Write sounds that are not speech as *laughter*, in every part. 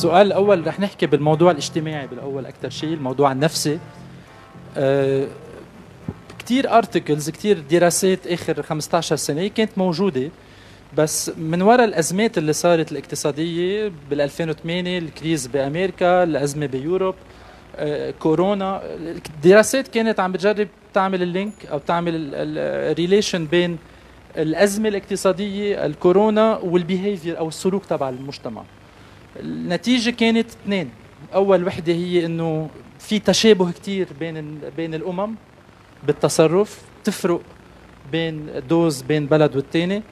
السؤال الاول رح نحكي بالموضوع الاجتماعي بالاول اكثر شيء الموضوع النفسي أه كثير ارتكلز كثير دراسات اخر 15 سنه كانت موجوده بس من وراء الازمات اللي صارت الاقتصاديه بال 2008 الكريز بامريكا الازمه بيوروب أه كورونا الدراسات كانت عم بتجرب تعمل اللينك او تعمل الريليشن بين الازمه الاقتصاديه الكورونا والبيهيفير او السلوك تبع المجتمع النتيجه كانت اثنين اول وحده هي انه في تشابه كثير بين بين الامم بالتصرف تفرق بين دوز بين بلد والثاني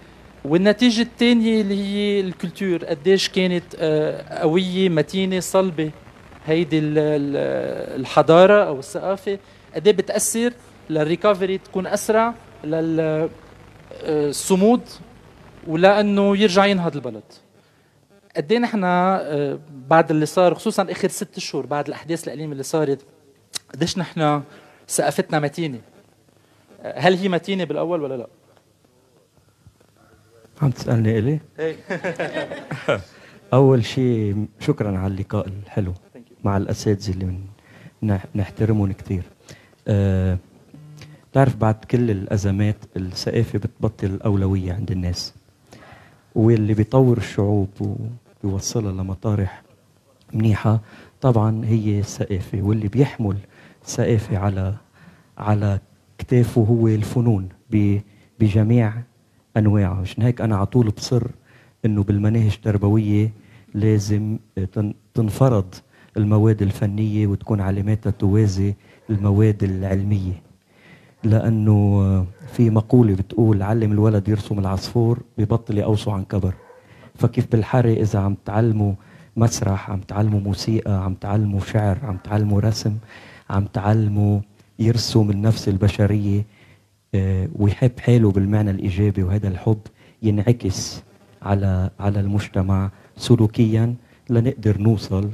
والنتيجه الثانيه اللي هي الكولتور قديش كانت آه، قويه متينه صلبه هيدي الحضاره او الثقافه قد إيه بتاثر للريكفري تكون اسرع للصمود آه، ولا انه يرجع ينهض البلد قد ايه نحن بعد اللي صار خصوصا اخر ست شهور بعد الاحداث الاليمه اللي صارت قديش نحن سقفتنا متينه آه، هل هي متينه بالاول ولا لا؟ عم تسالني الي؟ إيه. *laughs* اول شيء شكرا على اللقاء الحلو مع الاساتذه اللي من نحترمهم كثير أه بتعرف بعد كل الازمات الثقافه بتبطل اولويه عند الناس واللي بيطور الشعوب و... بيوصلها لمطارح منيحة طبعا هي الثقافة واللي بيحمل ثقافة على على كتافه هو الفنون بجميع أنواعها عشان هيك أنا على طول بصر إنه بالمناهج التربوية لازم تنفرض المواد الفنية وتكون علاماتها توازي المواد العلمية لأنه في مقولة بتقول علم الولد يرسم العصفور ببطل يقوصه عن كبر فكيف بالحري اذا عم تعلموا مسرح عم تعلموا موسيقى عم تعلموا شعر عم تعلموا رسم عم تعلموا يرسم النفس البشريه آه، ويحب حاله بالمعنى الايجابي وهذا الحب ينعكس على على المجتمع سلوكيا لنقدر نوصل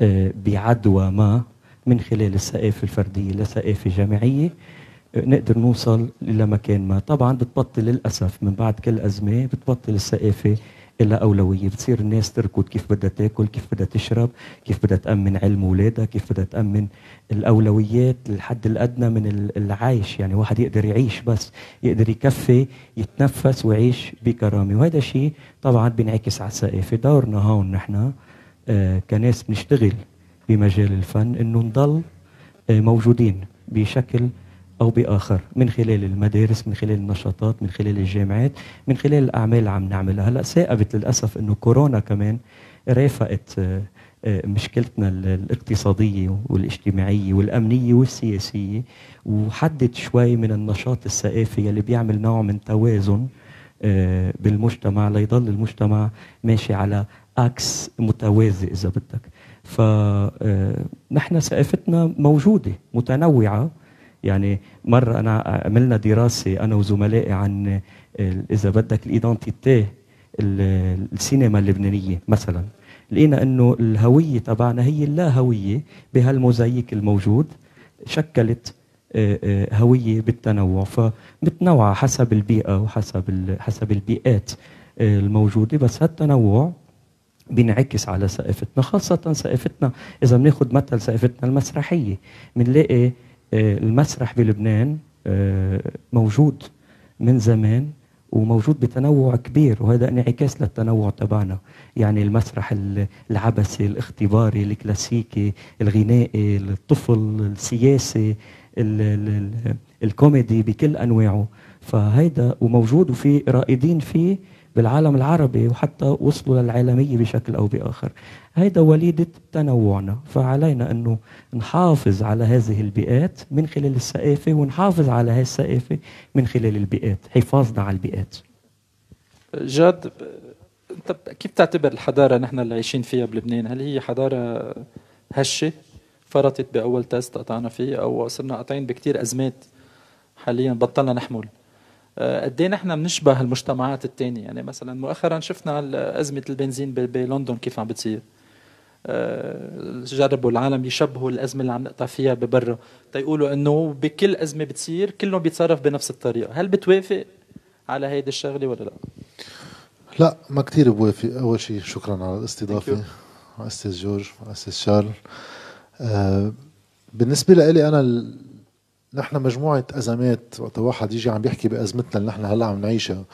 آه، بعدوى ما من خلال الثقافه الفرديه لثقافه جماعيه آه، نقدر نوصل لمكان ما طبعا بتبطل للاسف من بعد كل ازمه بتبطل الثقافه إلا أولوية بتصير الناس تركض كيف بدها تاكل كيف بدها تشرب كيف بدها تأمن علم أولادها كيف بدها تأمن الأولويات للحد الأدنى من العيش يعني واحد يقدر يعيش بس يقدر يكفي يتنفس ويعيش بكرامة وهذا شيء طبعا بينعكس على الثقافة دورنا هون نحن آه، كناس بنشتغل بمجال الفن انه نضل آه، موجودين بشكل أو بآخر من خلال المدارس من خلال النشاطات من خلال الجامعات من خلال الأعمال اللي عم نعملها هلأ ثاقبت للأسف أنه كورونا كمان رافقت آه، آه، مشكلتنا الاقتصادية والاجتماعية والأمنية والسياسية وحدت شوي من النشاط الثقافي اللي بيعمل نوع من توازن آه، بالمجتمع ليضل المجتمع ماشي على عكس متوازي إذا بدك فنحن ثقافتنا موجودة متنوعة يعني مره انا عملنا دراسه انا وزملائي عن اذا بدك الايدنتيتي السينما اللبنانيه مثلا لقينا انه الهويه تبعنا هي اللا هوية بهالموزايك الموجود شكلت هويه بالتنوع فمتنوعه حسب البيئه وحسب حسب البيئات الموجوده بس هالتنوع بينعكس على ثقافتنا خاصة ثقافتنا إذا بناخذ مثل ثقافتنا المسرحية بنلاقي آه، المسرح بلبنان آه، موجود من زمان وموجود بتنوع كبير وهذا انعكاس للتنوع تبعنا يعني المسرح العبثي الاختباري الكلاسيكي الغنائي الطفل السياسي الكوميدي بكل انواعه فهيدا وموجود وفي رائدين فيه بالعالم العربي وحتى وصلوا للعالمية بشكل أو بآخر هيدا وليدة تنوعنا فعلينا أنه نحافظ على هذه البيئات من خلال الثقافة ونحافظ على هذه الثقافة من خلال البيئات حفاظنا على البيئات جاد انت كيف تعتبر الحضاره نحن اللي عايشين فيها بلبنان هل هي حضاره هشه فرطت باول تاست قطعنا فيه او صرنا قاطعين بكتير ازمات حاليا بطلنا نحمل آه، قد ايه نحن بنشبه المجتمعات الثانيه يعني مثلا مؤخرا شفنا ازمه البنزين بلندن كيف عم بتصير آه، جربوا العالم يشبهوا الازمه اللي عم نقطع فيها ببرا تيقولوا انه بكل ازمه بتصير كلهم بيتصرف بنفس الطريقه، هل بتوافق على هيدي الشغله ولا لا؟ لا ما كثير بوافق، اول شيء شكرا على الاستضافه استاذ جورج استاذ شارل آه بالنسبه لي انا نحن مجموعة أزمات وقت واحد يجي عم بيحكي بأزمتنا اللي نحن هلا عم نعيشها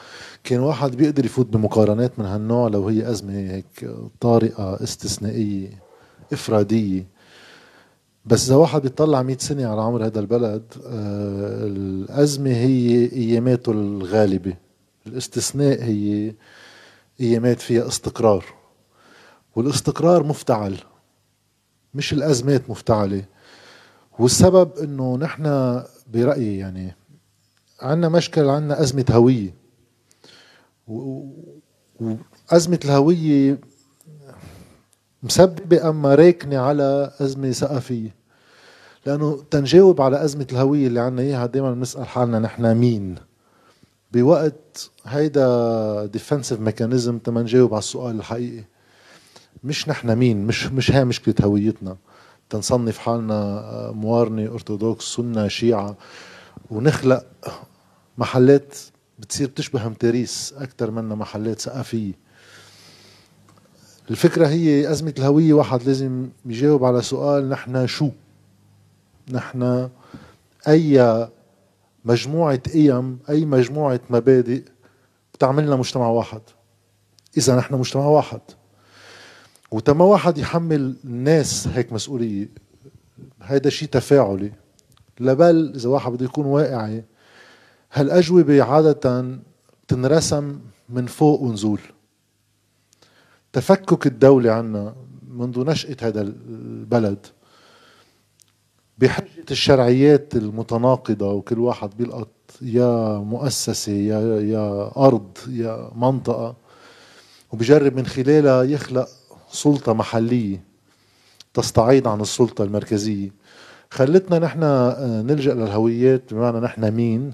كان واحد بيقدر يفوت بمقارنات من هالنوع لو هي أزمة هيك طارئة استثنائية إفرادية بس إذا واحد بيطلع 100 سنة على عمر هذا البلد آه الأزمة هي أياماته الغالبة الاستثناء هي أيامات فيها استقرار والاستقرار مفتعل مش الأزمات مفتعلة والسبب انه نحن برايي يعني عندنا مشكل عندنا ازمه هويه وازمه الهويه مسببه اما راكنه على ازمه ثقافيه لانه تنجاوب على ازمه الهويه اللي عندنا اياها دائما بنسال حالنا نحن مين بوقت هيدا ديفنسيف ميكانيزم تما نجاوب على السؤال الحقيقي مش نحن مين مش مش هي مشكله هويتنا تنصنف حالنا آه، موارنة أرثوذكس سنة شيعة ونخلق محلات بتصير بتشبه متاريس أكثر منا محلات ثقافية الفكرة هي أزمة الهوية واحد لازم يجاوب على سؤال نحن شو نحن أي مجموعة قيم أي مجموعة مبادئ بتعملنا مجتمع واحد إذا نحن مجتمع واحد وتما واحد يحمل الناس هيك مسؤوليه هيدا شيء تفاعلي لبل اذا واحد بده يكون واقعي هالاجوبه عاده تنرسم من فوق ونزول تفكك الدولة عنا منذ نشأة هذا البلد بحجة الشرعيات المتناقضة وكل واحد بيلقط يا مؤسسة يا, يا أرض يا منطقة وبجرب من خلالها يخلق سلطة محلية تستعيد عن السلطة المركزية خلتنا نحن آه، نلجأ للهويات بمعنى نحن مين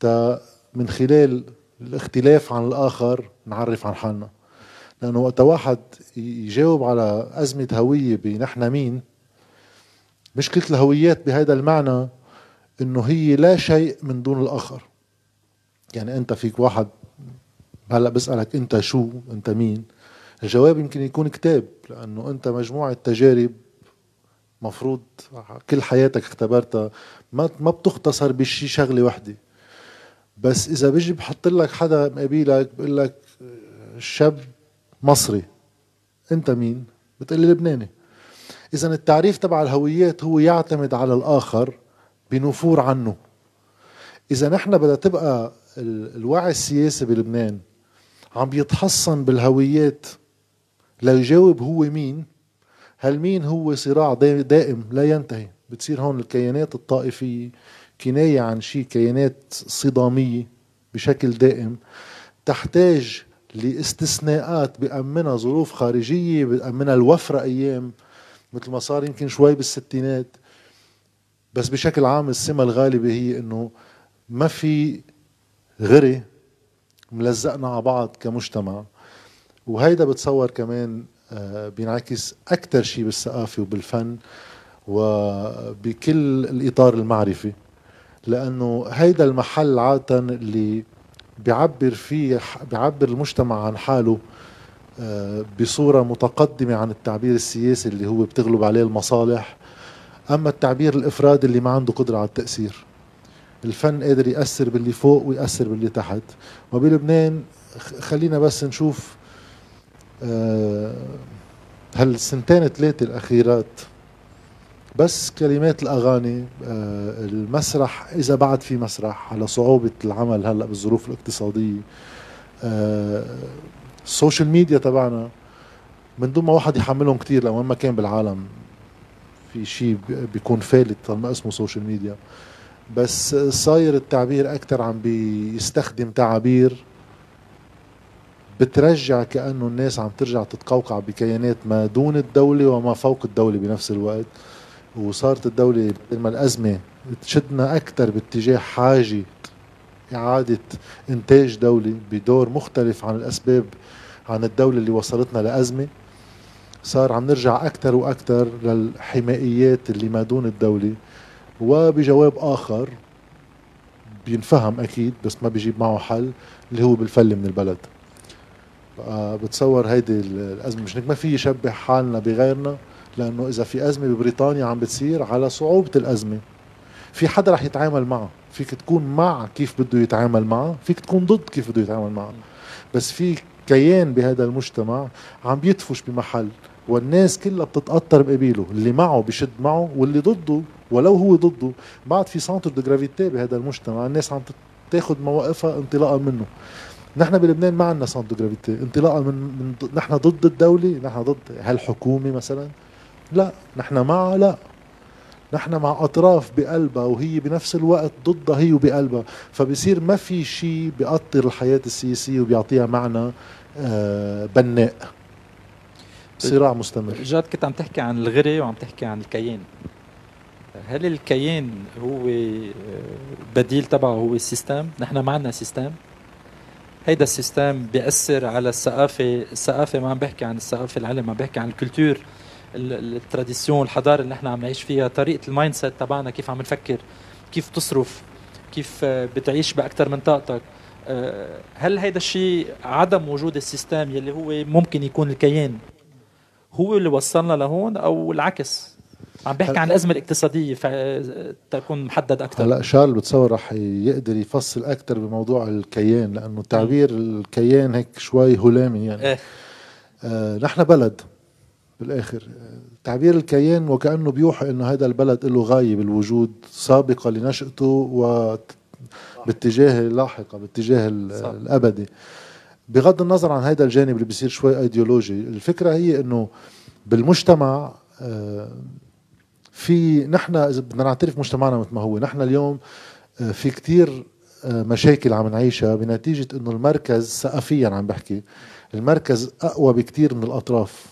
تا من خلال الاختلاف عن الآخر نعرف عن حالنا لأنه وقت واحد يجاوب على أزمة هوية بنحن مين مشكلة الهويات بهذا المعنى انه هي لا شيء من دون الاخر يعني انت فيك واحد هلا بسالك انت شو انت مين الجواب يمكن يكون كتاب لانه انت مجموعه تجارب مفروض كل حياتك اختبرتها ما ما بتختصر بشي شغله وحده بس اذا بيجي بحط لك حدا مقابلك بقول لك شاب مصري انت مين بتقول لي لبناني اذا التعريف تبع الهويات هو يعتمد على الاخر بنفور عنه اذا نحن بدها تبقى الوعي السياسي بلبنان عم بيتحصن بالهويات ليجاوب هو مين هل مين هو صراع دائم لا ينتهي بتصير هون الكيانات الطائفية كناية عن شيء كيانات صدامية بشكل دائم تحتاج لاستثناءات بأمنها ظروف خارجية بأمنها الوفرة أيام مثل ما صار يمكن شوي بالستينات بس بشكل عام السمة الغالبة هي أنه ما في غري ملزقنا على بعض كمجتمع وهيدا بتصور كمان آه، بينعكس اكثر شيء بالثقافه وبالفن وبكل الاطار المعرفي لانه هيدا المحل عاده اللي بيعبر فيه بيعبر المجتمع عن حاله آه، بصوره متقدمه عن التعبير السياسي اللي هو بتغلب عليه المصالح اما التعبير الافرادي اللي ما عنده قدره على التاثير الفن قادر ياثر باللي فوق وياثر باللي تحت وبلبنان خلينا بس نشوف هالسنتين آه، ثلاثة الأخيرات بس كلمات الأغاني آه، المسرح إذا بعد في مسرح على صعوبة العمل هلأ بالظروف الاقتصادية السوشيال آه، ميديا تبعنا من دون ما واحد يحملهم كتير لوين ما كان بالعالم في شيء بيكون فالت طالما اسمه سوشيال ميديا بس صاير التعبير اكثر عم بيستخدم تعابير بترجع كأنه الناس عم ترجع تتقوقع بكيانات ما دون الدولة وما فوق الدولة بنفس الوقت وصارت الدولة بدل ما الأزمة تشدنا أكثر باتجاه حاجة إعادة إنتاج دولي بدور مختلف عن الأسباب عن الدولة اللي وصلتنا لأزمة صار عم نرجع أكثر وأكثر للحمائيات اللي ما دون الدولة وبجواب آخر بينفهم أكيد بس ما بيجيب معه حل اللي هو بالفل من البلد آه، بتصور هيدي الازمه مش ما في يشبه حالنا بغيرنا لانه اذا في ازمه ببريطانيا عم بتصير على صعوبه الازمه في حدا رح يتعامل معه فيك تكون مع كيف بده يتعامل معه فيك تكون ضد كيف بده يتعامل معه بس في كيان بهذا المجتمع عم بيدفش بمحل والناس كلها بتتأطر بقبيله اللي معه بشد معه واللي ضده ولو هو ضده بعد في سانتر دو جرافيتي بهذا المجتمع الناس عم تاخذ مواقفها انطلاقا منه نحن بلبنان ما عندنا سنتر جرافيتي انطلاقا من, من نحن ضد الدوله نحن ضد هالحكومه مثلا لا نحن معها لا نحن مع اطراف بقلبها وهي بنفس الوقت ضدها هي وبقلبها فبصير ما في شيء بيقطر الحياه السياسيه وبيعطيها معنى آه، بناء صراع مستمر جاد كنت عم تحكي عن الغري وعم تحكي عن الكيان هل الكيان هو آه، بديل تبعه هو السيستم نحن ما عندنا سيستم هيدا السيستم بيأثر على الثقافة الثقافة ما عم بحكي عن الثقافة العلم عم بحكي عن الكولتور التراديسيون الحضارة اللي نحن عم نعيش فيها طريقة المايند سيت تبعنا كيف عم نفكر كيف تصرف كيف آه، بتعيش بأكثر من طاقتك آه، هل هيدا الشيء عدم وجود السيستم يلي هو ممكن يكون الكيان هو اللي وصلنا لهون او العكس عم بحكي عن الازمه الاقتصاديه فتكون محدد اكثر هلا شارل بتصور رح يقدر يفصل اكثر بموضوع الكيان لانه تعبير الكيان هيك شوي هلامي يعني إيه. آه نحن بلد بالاخر آه، تعبير الكيان وكانه بيوحي انه هذا البلد له غايه بالوجود سابقه لنشأته و باتجاه لاحقه باتجاه الابدي بغض النظر عن هذا الجانب اللي بيصير شوي ايديولوجي الفكره هي انه بالمجتمع آه، في نحن اذا بدنا نعترف مجتمعنا مثل ما هو نحن اليوم آه، في كتير آه، مشاكل عم نعيشها بنتيجة انه المركز ثقافيا عم بحكي المركز اقوى بكتير من الاطراف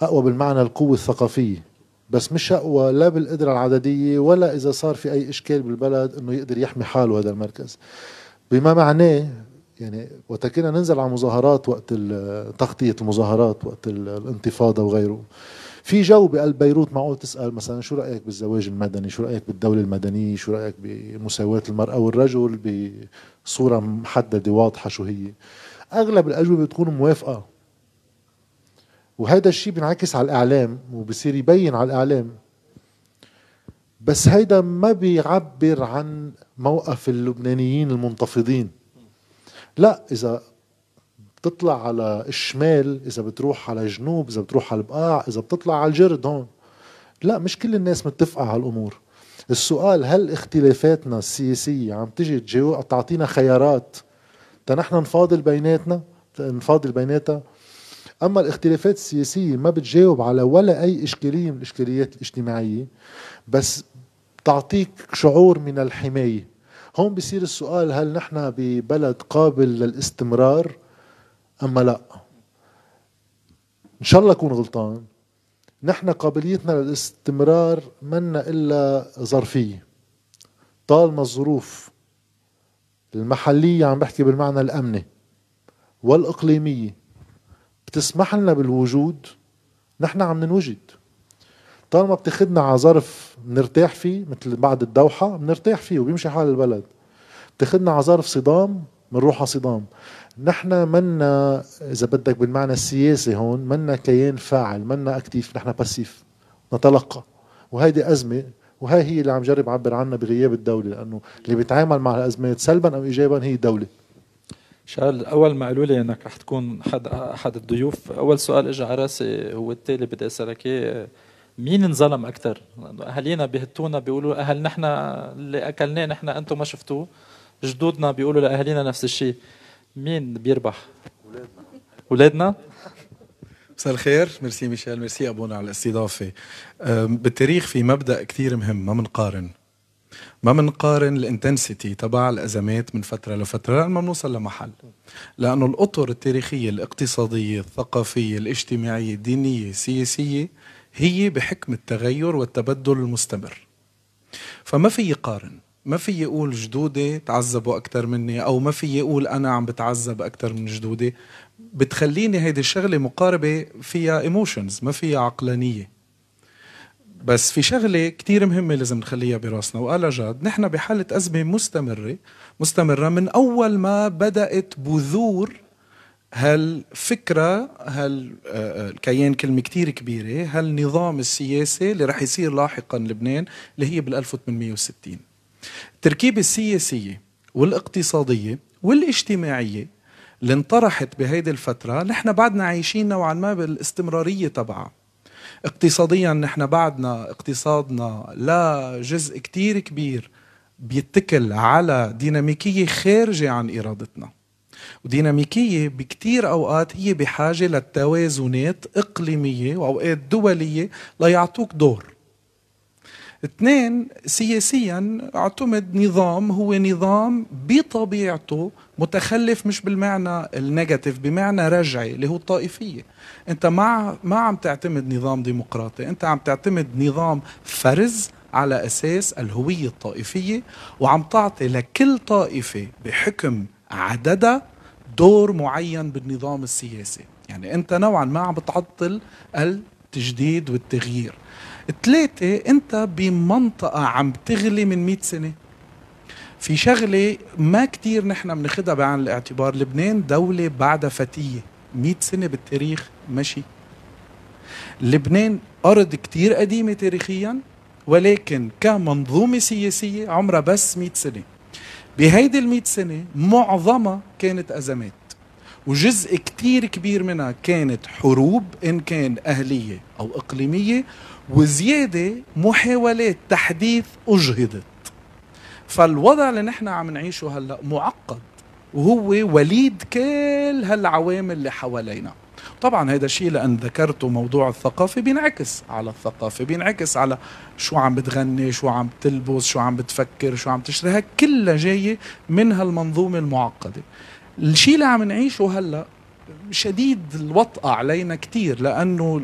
اقوى بالمعنى القوة الثقافية بس مش اقوى لا بالقدرة العددية ولا اذا صار في اي اشكال بالبلد انه يقدر يحمي حاله هذا المركز بما معناه يعني وقت كنا ننزل على مظاهرات وقت تغطية المظاهرات وقت الانتفاضة وغيره في جو بقلب بيروت معقول تسال مثلا شو رايك بالزواج المدني شو رايك بالدوله المدنيه شو رايك بمساواه المراه والرجل بصوره محدده واضحه شو هي اغلب الاجوبه بتكون موافقه وهذا الشيء بينعكس على الاعلام وبصير يبين على الاعلام بس هيدا ما بيعبر عن موقف اللبنانيين المنتفضين لا اذا بتطلع على الشمال اذا بتروح على الجنوب اذا بتروح على البقاع اذا بتطلع على الجرد هون لا مش كل الناس متفقه على الامور السؤال هل اختلافاتنا السياسية عم تجي تجاوب تعطينا خيارات تنحن نفاضل بيناتنا نفاضل بيناتها أما الاختلافات السياسية ما بتجاوب على ولا أي إشكالية من الإشكاليات الاجتماعية بس تعطيك شعور من الحماية هون بصير السؤال هل نحن ببلد قابل للاستمرار اما لا ان شاء الله اكون غلطان نحن قابليتنا للاستمرار منا الا ظرفيه طالما الظروف المحليه عم بحكي بالمعنى الامني والاقليميه بتسمح لنا بالوجود نحن عم ننوجد طالما بتاخذنا على ظرف بنرتاح فيه مثل بعد الدوحه بنرتاح فيه وبيمشي حال البلد بتاخذنا على ظرف صدام بنروح على صدام نحن منا اذا بدك بالمعنى السياسي هون منا كيان فاعل منا اكتيف نحن باسيف نتلقى وهيدي ازمه وهي هي اللي عم جرب اعبر عنها بغياب الدوله لانه اللي بيتعامل مع الازمات سلبا او ايجابا هي الدوله شال اول ما قالوا لي انك رح تكون حد احد الضيوف اول سؤال اجى على راسي هو التالي بدي اسالك اياه مين انظلم اكثر؟ اهالينا بيهتونا بيقولوا اهل نحن اللي اكلناه نحن انتم ما شفتوه جدودنا بيقولوا لاهالينا نفس الشيء مين بيربح؟ اولادنا اولادنا؟ مساء الخير ميرسي ميشيل ميرسي ابونا على الاستضافه بالتاريخ في مبدا كثير مهم ما بنقارن ما بنقارن الانتنسيتي تبع الازمات من فتره لفتره لان ما بنوصل لمحل لانه الاطر التاريخيه الاقتصاديه الثقافيه الاجتماعيه الدينيه السياسيه هي بحكم التغير والتبدل المستمر فما في يقارن ما في يقول جدودي تعذبوا اكثر مني او ما في يقول انا عم بتعذب اكثر من جدودي بتخليني هيدي الشغله مقاربه فيها ايموشنز ما فيها عقلانيه بس في شغله كتير مهمه لازم نخليها براسنا وقالها جاد نحن بحاله ازمه مستمره مستمره من اول ما بدات بذور هالفكرة هالكيان آه، آه، كلمة كتير كبيرة هالنظام السياسي اللي رح يصير لاحقا لبنان اللي هي بال 1860 التركيبة السياسية والاقتصادية والاجتماعية اللي انطرحت بهيدي الفترة نحن بعدنا عايشين نوعا ما بالاستمرارية تبعها اقتصاديا نحن بعدنا اقتصادنا لا جزء كتير كبير بيتكل على ديناميكية خارجة عن إرادتنا وديناميكية بكتير أوقات هي بحاجة للتوازنات إقليمية وأوقات دولية ليعطوك دور اثنين سياسيا اعتمد نظام هو نظام بطبيعته متخلف مش بالمعنى النيجاتيف بمعنى رجعي اللي هو الطائفية انت ما ما عم تعتمد نظام ديمقراطي انت عم تعتمد نظام فرز على اساس الهوية الطائفية وعم تعطي لكل طائفة بحكم عددها دور معين بالنظام السياسي يعني انت نوعا ما عم بتعطل التجديد والتغيير ثلاثة أنت بمنطقة عم تغلي من 100 سنة في شغلة ما كتير نحن بناخدها بعين الاعتبار لبنان دولة بعدها فتية 100 سنة بالتاريخ ماشي لبنان أرض كتير قديمة تاريخيا ولكن كمنظومة سياسية عمرها بس 100 سنة بهيدي ال 100 سنة معظمها كانت أزمات وجزء كتير كبير منها كانت حروب إن كان أهلية أو إقليمية وزيادة محاولات تحديث أجهضت فالوضع اللي نحن عم نعيشه هلأ معقد وهو وليد كل هالعوامل اللي حوالينا طبعا هذا الشيء لان ذكرته موضوع الثقافه بينعكس على الثقافه بينعكس على شو عم بتغني شو عم بتلبس شو عم بتفكر شو عم تشتري كلها جايه من هالمنظومه المعقده الشيء اللي عم نعيشه هلا شديد الوطأة علينا كثير لأنه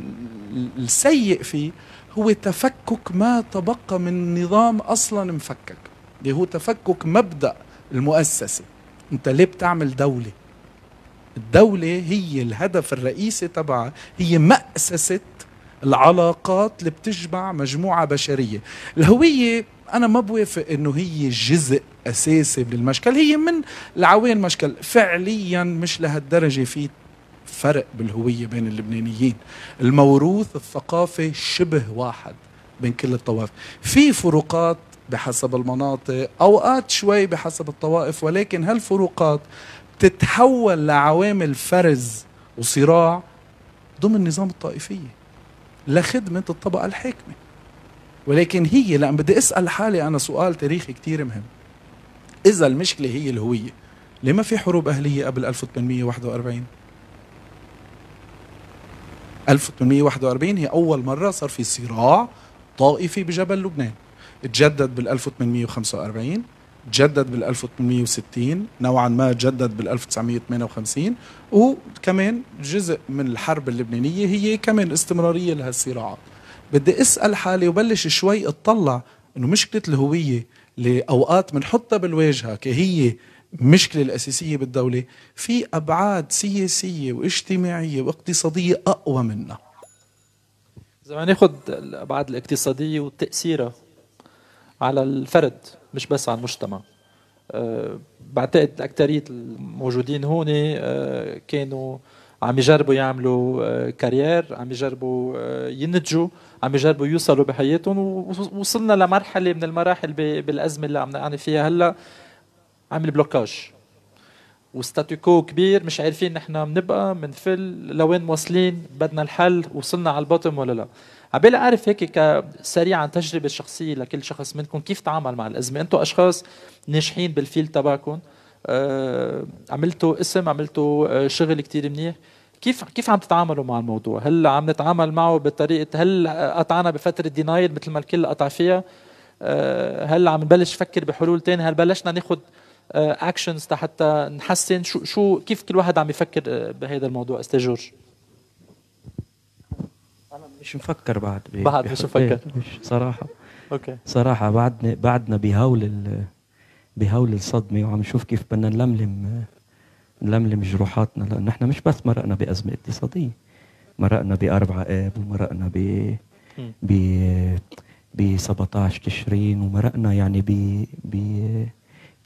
السيء فيه هو تفكك ما تبقى من نظام أصلا مفكك اللي هو تفكك مبدأ المؤسسة أنت ليه بتعمل دولة الدولة هي الهدف الرئيسي تبعها هي مأسسة العلاقات اللي بتجمع مجموعة بشرية الهوية انا ما بوافق انه هي جزء اساسي بالمشكل هي من العوين مشكل فعليا مش لهالدرجه في فرق بالهويه بين اللبنانيين الموروث الثقافي شبه واحد بين كل الطوائف في فروقات بحسب المناطق اوقات شوي بحسب الطوائف ولكن هالفروقات تتحول لعوامل فرز وصراع ضمن نظام الطائفيه لخدمه الطبقه الحاكمه ولكن هي لأن بدي أسأل حالي أنا سؤال تاريخي كثير مهم إذا المشكلة هي الهوية ليه ما في حروب أهلية قبل 1841 1841 هي أول مرة صار في صراع طائفي بجبل لبنان تجدد بال 1845 تجدد بال 1860 نوعا ما تجدد بال 1958 وكمان جزء من الحرب اللبنانية هي كمان استمرارية لهالصراعات بدي اسال حالي وبلش شوي اطلع انه مشكله الهويه اللي اوقات بنحطها بالواجهه كهي المشكله الاساسيه بالدوله في ابعاد سياسيه واجتماعيه واقتصاديه اقوى منها اذا ما ناخذ الابعاد الاقتصاديه وتاثيرها على الفرد مش بس على المجتمع أه بعتقد أكترية الموجودين هون أه كانوا عم يجربوا يعملوا أه كارير عم يجربوا أه، ينتجوا عم يجربوا يوصلوا بحياتهم ووصلنا لمرحله من المراحل بالازمه اللي عم نعاني فيها هلا عمل بلوكاج وستاتيكو كبير مش عارفين نحن بنبقى بنفل لوين واصلين بدنا الحل وصلنا على البوتم ولا لا عبالي اعرف هيك سريعا عن تجربه شخصيه لكل شخص منكم كيف تعامل مع الازمه انتم اشخاص ناجحين بالفيل تبعكم آه، عملتوا اسم عملتوا آه، شغل كتير منيح كيف كيف عم تتعاملوا مع الموضوع؟ هل عم نتعامل معه بطريقه هل قطعنا بفتره دينايل مثل ما الكل قطع فيها؟ آه، هل عم نبلش نفكر بحلول ثانيه؟ هل بلشنا ناخذ اكشنز آه، حتى نحسن شو شو كيف كل واحد عم يفكر آه، بهذا الموضوع استاذ جورج؟ انا مش مفكر بعد بعد مش مفكر إيه، صراحه اوكي صراحه بعدنا بعدنا بهول بهول الصدمه وعم نشوف كيف بدنا نلملم نلملم جروحاتنا لأن احنا مش بس مرقنا بأزمة اقتصادية مرقنا بأربعة آب ومرقنا ب ب ب 17 تشرين ومرقنا يعني ب ب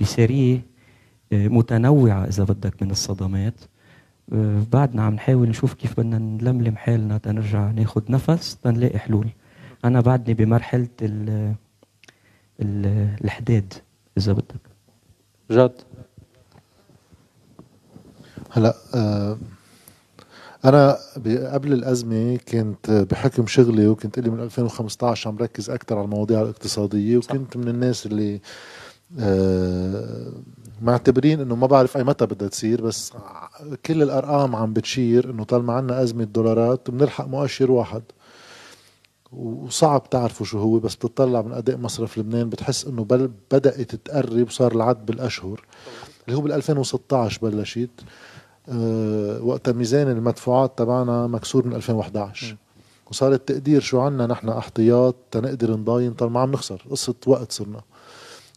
بسيرية آه، متنوعة إذا بدك من الصدمات آه، بعدنا عم نحاول نشوف كيف بدنا نلملم حالنا تنرجع ناخذ نفس تنلاقي حلول أنا بعدني بمرحلة ال الحداد إذا بدك جد هلا آه، انا قبل الازمه كنت بحكم شغلي وكنت لي من 2015 عم ركز اكثر على المواضيع الاقتصاديه وكنت من الناس اللي آه، معتبرين انه ما بعرف اي متى بدها تصير بس كل الارقام عم بتشير انه طالما عندنا ازمه دولارات بنلحق مؤشر واحد وصعب تعرفوا شو هو بس بتطلع من اداء مصرف لبنان بتحس انه بل بدات تقرب صار العد بالاشهر اللي هو بال 2016 بلشت آه، وقت ميزان المدفوعات تبعنا مكسور من 2011 وصار التقدير شو عنا نحن احتياط تنقدر نضاين طالما ما عم نخسر قصه وقت صرنا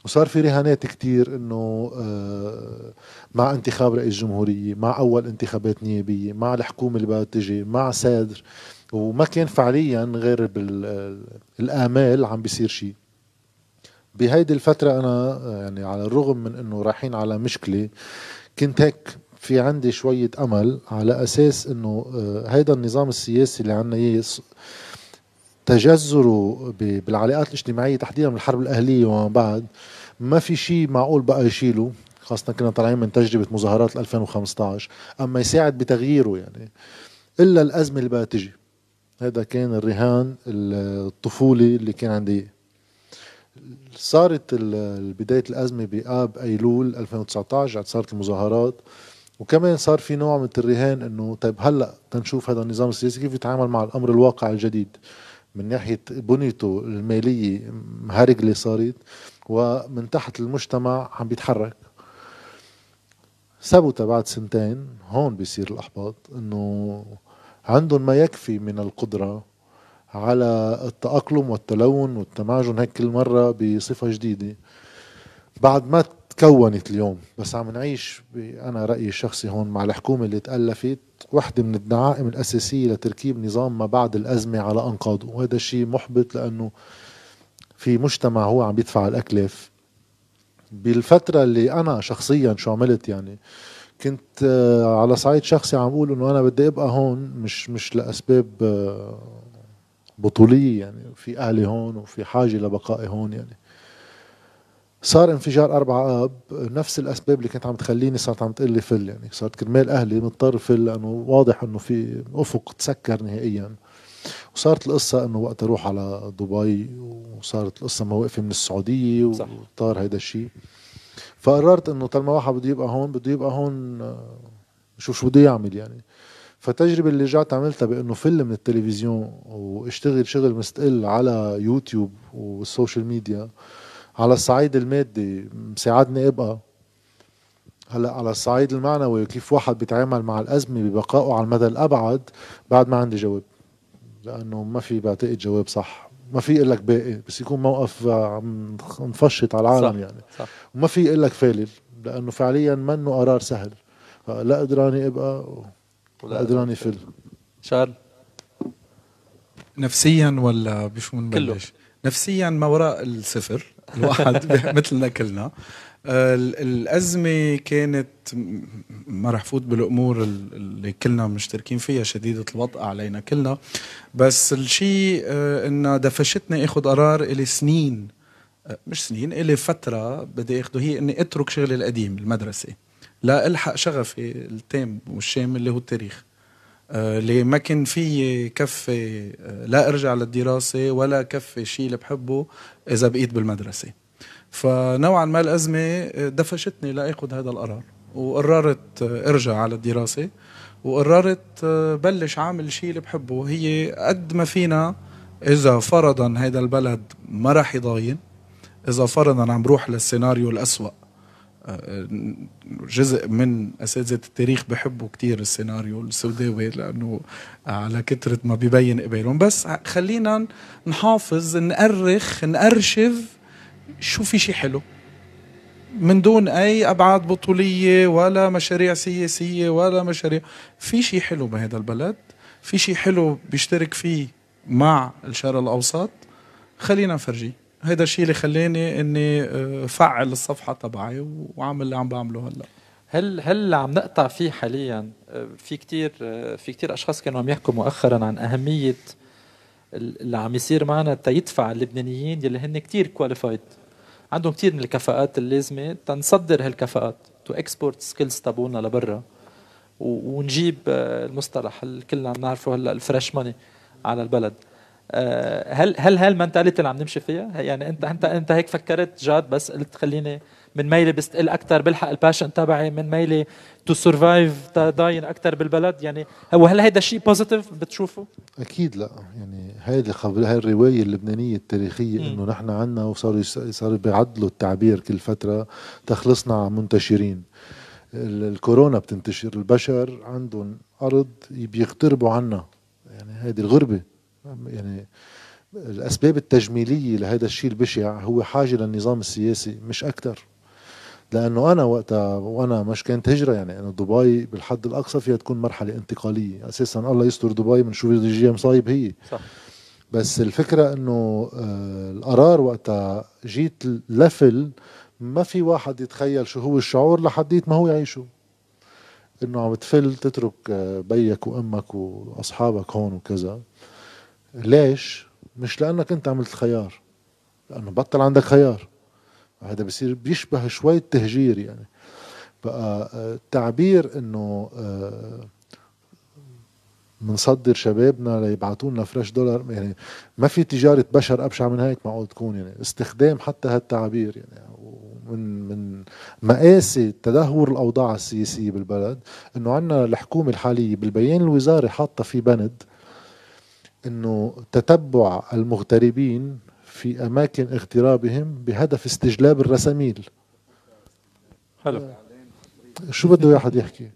وصار في رهانات كتير انه آه، مع انتخاب رئيس جمهورية مع اول انتخابات نيابية مع الحكومة اللي بدها تجي مع سادر وما كان فعليا غير بالامال عم بيصير شيء بهيدي الفترة انا آه، يعني على الرغم من انه رايحين على مشكلة كنت هيك في عندي شوية أمل على أساس أنه آه، هيدا النظام السياسي اللي عنا إياه تجذره بالعلاقات الاجتماعية تحديدا من الحرب الأهلية وما بعد ما في شيء معقول بقى يشيله خاصة كنا طالعين من تجربة مظاهرات 2015 أما يساعد بتغييره يعني إلا الأزمة اللي بقى تجي هذا كان الرهان الطفولي اللي كان عندي صارت بداية الأزمة بآب أيلول 2019 صارت المظاهرات وكمان صار في نوع من الرهان انه طيب هلا تنشوف هذا النظام السياسي كيف يتعامل مع الامر الواقع الجديد من ناحيه بنيته الماليه مهرجله صارت ومن تحت المجتمع عم بيتحرك ثبت بعد سنتين هون بيصير الاحباط انه عندهم ما يكفي من القدره على التاقلم والتلون والتمعجن هيك كل مره بصفه جديده بعد ما تكونت اليوم بس عم نعيش انا رايي الشخصي هون مع الحكومه اللي تالفت وحده من الدعائم الاساسيه لتركيب نظام ما بعد الازمه على انقاضه وهذا الشيء محبط لانه في مجتمع هو عم يدفع الاكلف بالفتره اللي انا شخصيا شو عملت يعني كنت آه، على صعيد شخصي عم بقول انه انا بدي ابقى هون مش مش لاسباب آه، بطوليه يعني في اهلي هون وفي حاجه لبقائي هون يعني صار انفجار أربعة أب نفس الأسباب اللي كانت عم تخليني صارت عم تقلي فل يعني صارت كرمال أهلي مضطر فل لأنه واضح أنه في أفق تسكر نهائيا وصارت القصة أنه وقت أروح على دبي وصارت القصة مواقفي من السعودية وطار هيدا الشيء فقررت أنه طالما واحد بده يبقى هون بده يبقى هون آه، شوف شو بده يعمل يعني فالتجربة اللي رجعت عملتها بأنه فل من التلفزيون واشتغل شغل مستقل على يوتيوب والسوشيال ميديا على الصعيد المادي مساعدني ابقى هلا على الصعيد المعنوي كيف واحد بيتعامل مع الازمه ببقائه على المدى الابعد بعد ما عندي جواب لانه ما في بعتقد جواب صح ما في اقول لك باقي بس يكون موقف عم نفشط على العالم صح. يعني صح. وما في اقول لك فالل لانه فعليا منه قرار سهل لا قدراني ابقى ولا قدراني فل شارل نفسيا ولا بشو بنبلش؟ نفسيا ما وراء الصفر الواحد *laughs* مثلنا كلنا آه، الأزمة كانت ما رح فوت بالأمور اللي كلنا مشتركين فيها شديدة الوطأة علينا كلنا بس الشيء آه، إنها دفشتني أخذ قرار إلي سنين آه، مش سنين إلي فترة بدي أخده هي إني أترك شغلي القديم المدرسة لا ألحق شغفي التام والشام اللي هو التاريخ اللي آه، ما كان في كفي آه، لا ارجع للدراسه ولا كفي شيء اللي بحبه اذا بقيت بالمدرسه فنوعا ما الازمه آه، دفشتني لاخذ هذا القرار وقررت ارجع على الدراسه وقررت بلش عامل شيء اللي بحبه هي قد ما فينا اذا فرضا هذا البلد ما راح يضاين اذا فرضا عم بروح للسيناريو الاسوأ جزء من اساتذه التاريخ بحبوا كتير السيناريو السوداوي لانه على كثره ما ببين قبالهم بس خلينا نحافظ نأرخ نأرشف شو في شيء حلو من دون اي ابعاد بطوليه ولا مشاريع سياسيه ولا مشاريع في شيء حلو بهذا البلد في شيء حلو بيشترك فيه مع الشرق الاوسط خلينا نفرجيه هيدا الشيء اللي خلاني اني آه، فعل الصفحه تبعي وعمل اللي عم بعمله هلا هل هل عم نقطع فيه حاليا آه، في كثير آه، في كثير اشخاص كانوا عم يحكوا مؤخرا عن اهميه اللي عم يصير معنا تيدفع اللبنانيين يلي هن كثير كواليفايد عندهم كثير من الكفاءات اللازمه تنصدر هالكفاءات تو اكسبورت سكيلز تبعونا لبرا ونجيب المصطلح اللي كلنا عم نعرفه هلا الفريش ماني على البلد آه، هل هل هالمنتاليتي اللي عم نمشي فيها يعني انت انت انت هيك فكرت جاد بس قلت خليني من ميلي بستقل اكثر بلحق الباشن تبعي من ميلي تو سرفايف داين اكثر بالبلد يعني هو هل هيدا شيء بوزيتيف بتشوفه؟ اكيد لا يعني هيدي هاي الروايه اللبنانيه التاريخيه انه نحن عنا وصاروا صاروا بيعدلوا التعبير كل فتره تخلصنا عن منتشرين الكورونا بتنتشر البشر عندهم ارض بيغتربوا عنا يعني هيدي الغربه يعني الأسباب التجميلية لهذا الشيء البشع هو حاجة للنظام السياسي مش أكثر لانه انا وقتها وانا مش كانت هجره يعني انه دبي بالحد الاقصى فيها تكون مرحله انتقاليه اساسا الله يستر دبي من شو بيجي مصايب هي صح. بس الفكره انه آه القرار وقتها جيت لفل ما في واحد يتخيل شو هو الشعور لحديت ما هو يعيشه انه عم تفل تترك آه، بيك وامك واصحابك هون وكذا ليش؟ مش لانك انت عملت خيار لانه بطل عندك خيار هذا بصير بيشبه شوي التهجير يعني بقى آه، تعبير انه بنصدر آه، شبابنا ليبعثوا لنا فريش دولار يعني ما في تجاره بشر ابشع من هيك معقول تكون يعني استخدام حتى هالتعابير يعني ومن من مقاسي تدهور الاوضاع السياسيه بالبلد انه عندنا الحكومه الحاليه بالبيان الوزاري حاطه في بند انه تتبع المغتربين في اماكن اغترابهم بهدف استجلاب الرساميل حلو شو بده واحد يحكي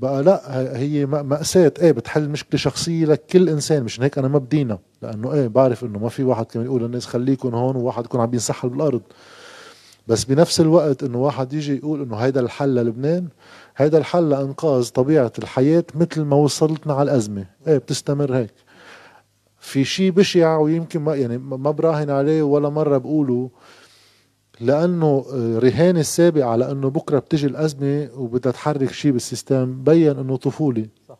بقى لا هي مأساة ايه بتحل مشكلة شخصية لكل كل انسان مش هيك انا ما بدينا لانه ايه بعرف انه ما في واحد كمان يقول للناس خليكم هون وواحد يكون عم ينسحل بالارض بس بنفس الوقت انه واحد يجي يقول انه هيدا الحل للبنان هيدا الحل لانقاذ طبيعة الحياة مثل ما وصلتنا على الازمة ايه بتستمر هيك في شيء بشع ويمكن ما يعني ما براهن عليه ولا مره بقوله لانه آه، رهان السابق على انه بكره بتجي الازمه وبدها تحرك شيء بالسيستم بين انه طفولي صح.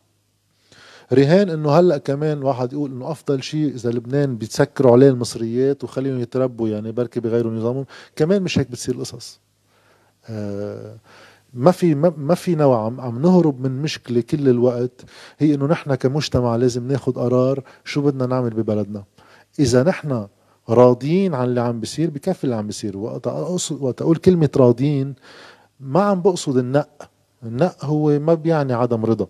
رهان انه هلا كمان واحد يقول انه افضل شيء اذا لبنان بيتسكروا عليه المصريات وخليهم يتربوا يعني بركي بغيروا نظامهم كمان مش هيك بتصير القصص آه ما في ما نوع عم عم نهرب من مشكله كل الوقت هي انه نحن كمجتمع لازم ناخذ قرار شو بدنا نعمل ببلدنا اذا نحن راضيين عن اللي عم بيصير بكفي اللي عم بيصير وقت اقصد وقت اقول كلمه راضيين ما عم بقصد النق النق هو ما بيعني عدم رضا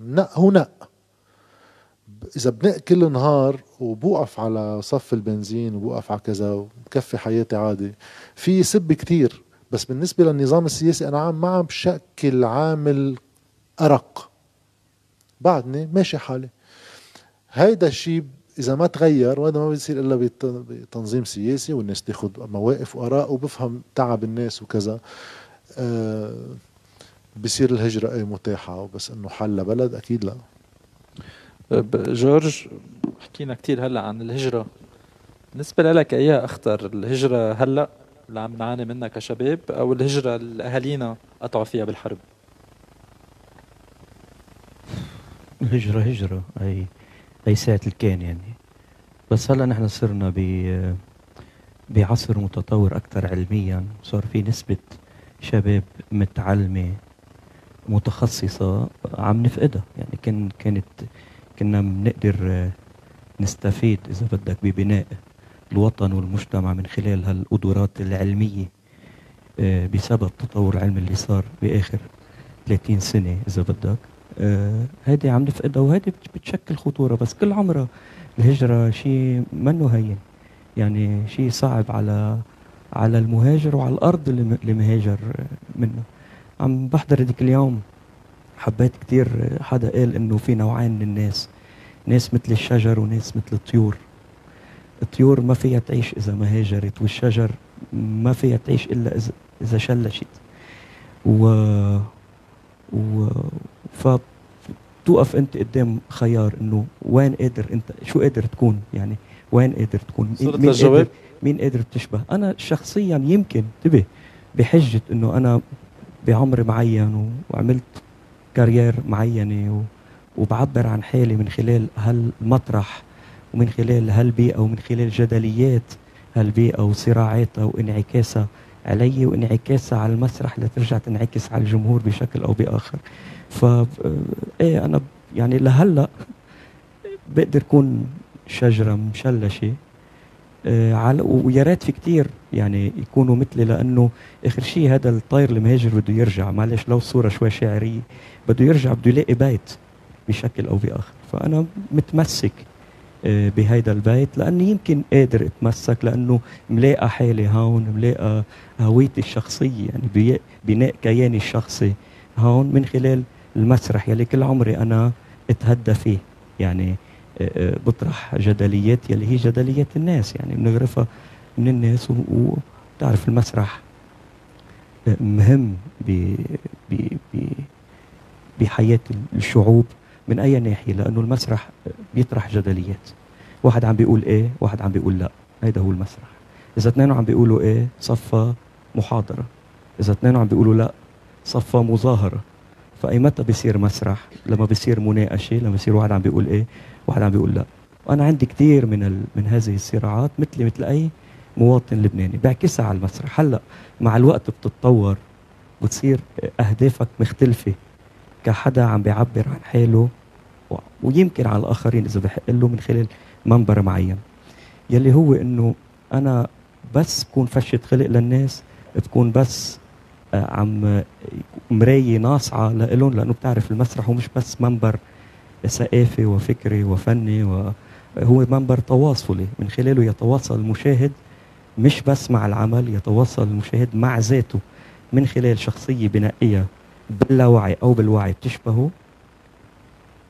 النق هو نق اذا بنق كل نهار وبوقف على صف البنزين وبوقف على كذا وبكفي حياتي عادي في سب كتير بس بالنسبة للنظام السياسي أنا عم ما عم بشكل عامل أرق بعدني ماشي حالي هيدا الشيء إذا ما تغير وهذا ما بيصير إلا بتنظيم سياسي والناس تاخذ مواقف وآراء وبفهم تعب الناس وكذا أه بصير الهجرة أي متاحة بس إنه حل لبلد أكيد لا أه، جورج حكينا كتير هلا عن الهجرة بالنسبة لك أيها أخطر الهجرة هلأ اللي عم نعاني منها كشباب او الهجره اللي اهالينا قطعوا فيها بالحرب هجرة هجرة أي أي ساعة الكان يعني بس هلا نحن صرنا ب بعصر متطور أكثر علميا صار في نسبة شباب متعلمة متخصصة عم نفقدها يعني كان كانت كنا بنقدر نستفيد إذا بدك ببناء الوطن والمجتمع من خلال هالقدرات العلمية آه، بسبب تطور العلم اللي صار بآخر 30 سنة إذا بدك هذه آه، عم نفقدها وهذه بتشكل خطورة بس كل عمرها الهجرة شيء منه هين يعني شيء صعب على على المهاجر وعلى الأرض اللي مهاجر منها عم بحضر هذيك اليوم حبيت كثير حدا قال إنه في نوعين من الناس ناس مثل الشجر وناس مثل الطيور الطيور ما فيها تعيش اذا ما هاجرت والشجر ما فيها تعيش الا اذا اذا شلشت و و ف توقف انت قدام خيار انه وين قادر انت شو قادر تكون يعني وين قادر تكون مين, مين قادر مين قادر بتشبه انا شخصيا يمكن انتبه بحجه انه انا بعمر معين وعملت كارير معينه وبعبر عن حالي من خلال هالمطرح ومن خلال هالبيئة ومن خلال جدليات هالبيئة وصراعاتها وانعكاسها أو علي وانعكاسها على المسرح لترجع تنعكس على الجمهور بشكل أو بآخر ف إيه أنا يعني لهلا بقدر أكون شجرة مشلشة إيه، على ويا ريت في كتير يعني يكونوا مثلي لانه اخر شيء هذا الطير المهاجر بده يرجع معلش لو صوره شوي شعريه بده يرجع بده يلاقي بيت بشكل او باخر فانا متمسك آه، بهيدا البيت لاني يمكن قادر اتمسك لانه ملاقى حالي هون ملاقى هويتي الشخصيه يعني بناء كياني الشخصي هون من خلال المسرح يلي كل عمري انا اتهدى فيه يعني آه، آه، بطرح جدليات يلي هي جدليات الناس يعني بنغرفها من الناس وبتعرف المسرح مهم ب ب ب بحياه الشعوب من اي ناحيه لانه المسرح بيطرح جدليات واحد عم بيقول ايه واحد عم بيقول لا هيدا هو المسرح اذا اثنين عم بيقولوا ايه صفى محاضره اذا اثنين عم بيقولوا لا صفى مظاهره فاي متى بيصير مسرح لما بيصير مناقشه لما بيصير واحد عم بيقول ايه واحد عم بيقول لا وانا عندي كثير من ال... من هذه الصراعات مثلي مثل اي مواطن لبناني بعكسها على المسرح هلا مع الوقت بتتطور بتصير اهدافك مختلفه كحدا عم بيعبر عن حاله ويمكن على الاخرين اذا بحق له من خلال منبر معين يلي هو انه انا بس بكون فشت خلق للناس بكون بس آه، عم مرايه ناصعه لإلهم لانه بتعرف المسرح هو مش بس منبر ثقافي وفكري وفني و هو منبر تواصلي من خلاله يتواصل المشاهد مش بس مع العمل يتواصل المشاهد مع ذاته من خلال شخصيه بنقيها باللاوعي او بالوعي بتشبهه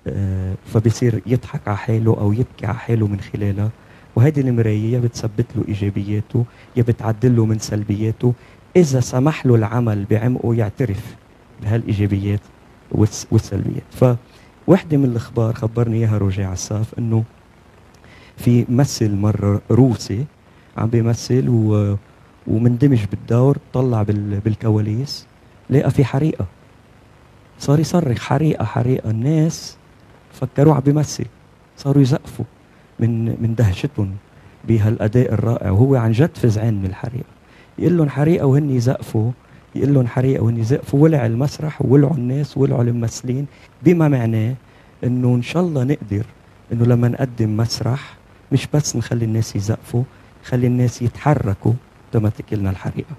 آه، فبصير يضحك على حاله او يبكي على حاله من خلالها وهيدي المرايه يا بتثبت له ايجابياته يا بتعدل له من سلبياته اذا سمح له العمل بعمقه يعترف بهالايجابيات والسلبيات فوحده من الاخبار خبرني اياها روجي عساف انه في ممثل مره روسي عم بيمثل ومندمج بالدور طلع بالكواليس لقى في حريقه صار يصرخ حريقه حريقه الناس فكروه عم بيمثل صاروا يزقفوا من من دهشتهم بهالاداء الرائع وهو عن جد فزعان من الحريقه يقول لهم حريقه وهن يزقفوا يقول لهم حريقه وهن يزقفوا ولع المسرح وولعوا الناس ولعوا الممثلين بما معناه انه ان شاء الله نقدر انه لما نقدم مسرح مش بس نخلي الناس يزقفوا خلي الناس يتحركوا تما الحريقه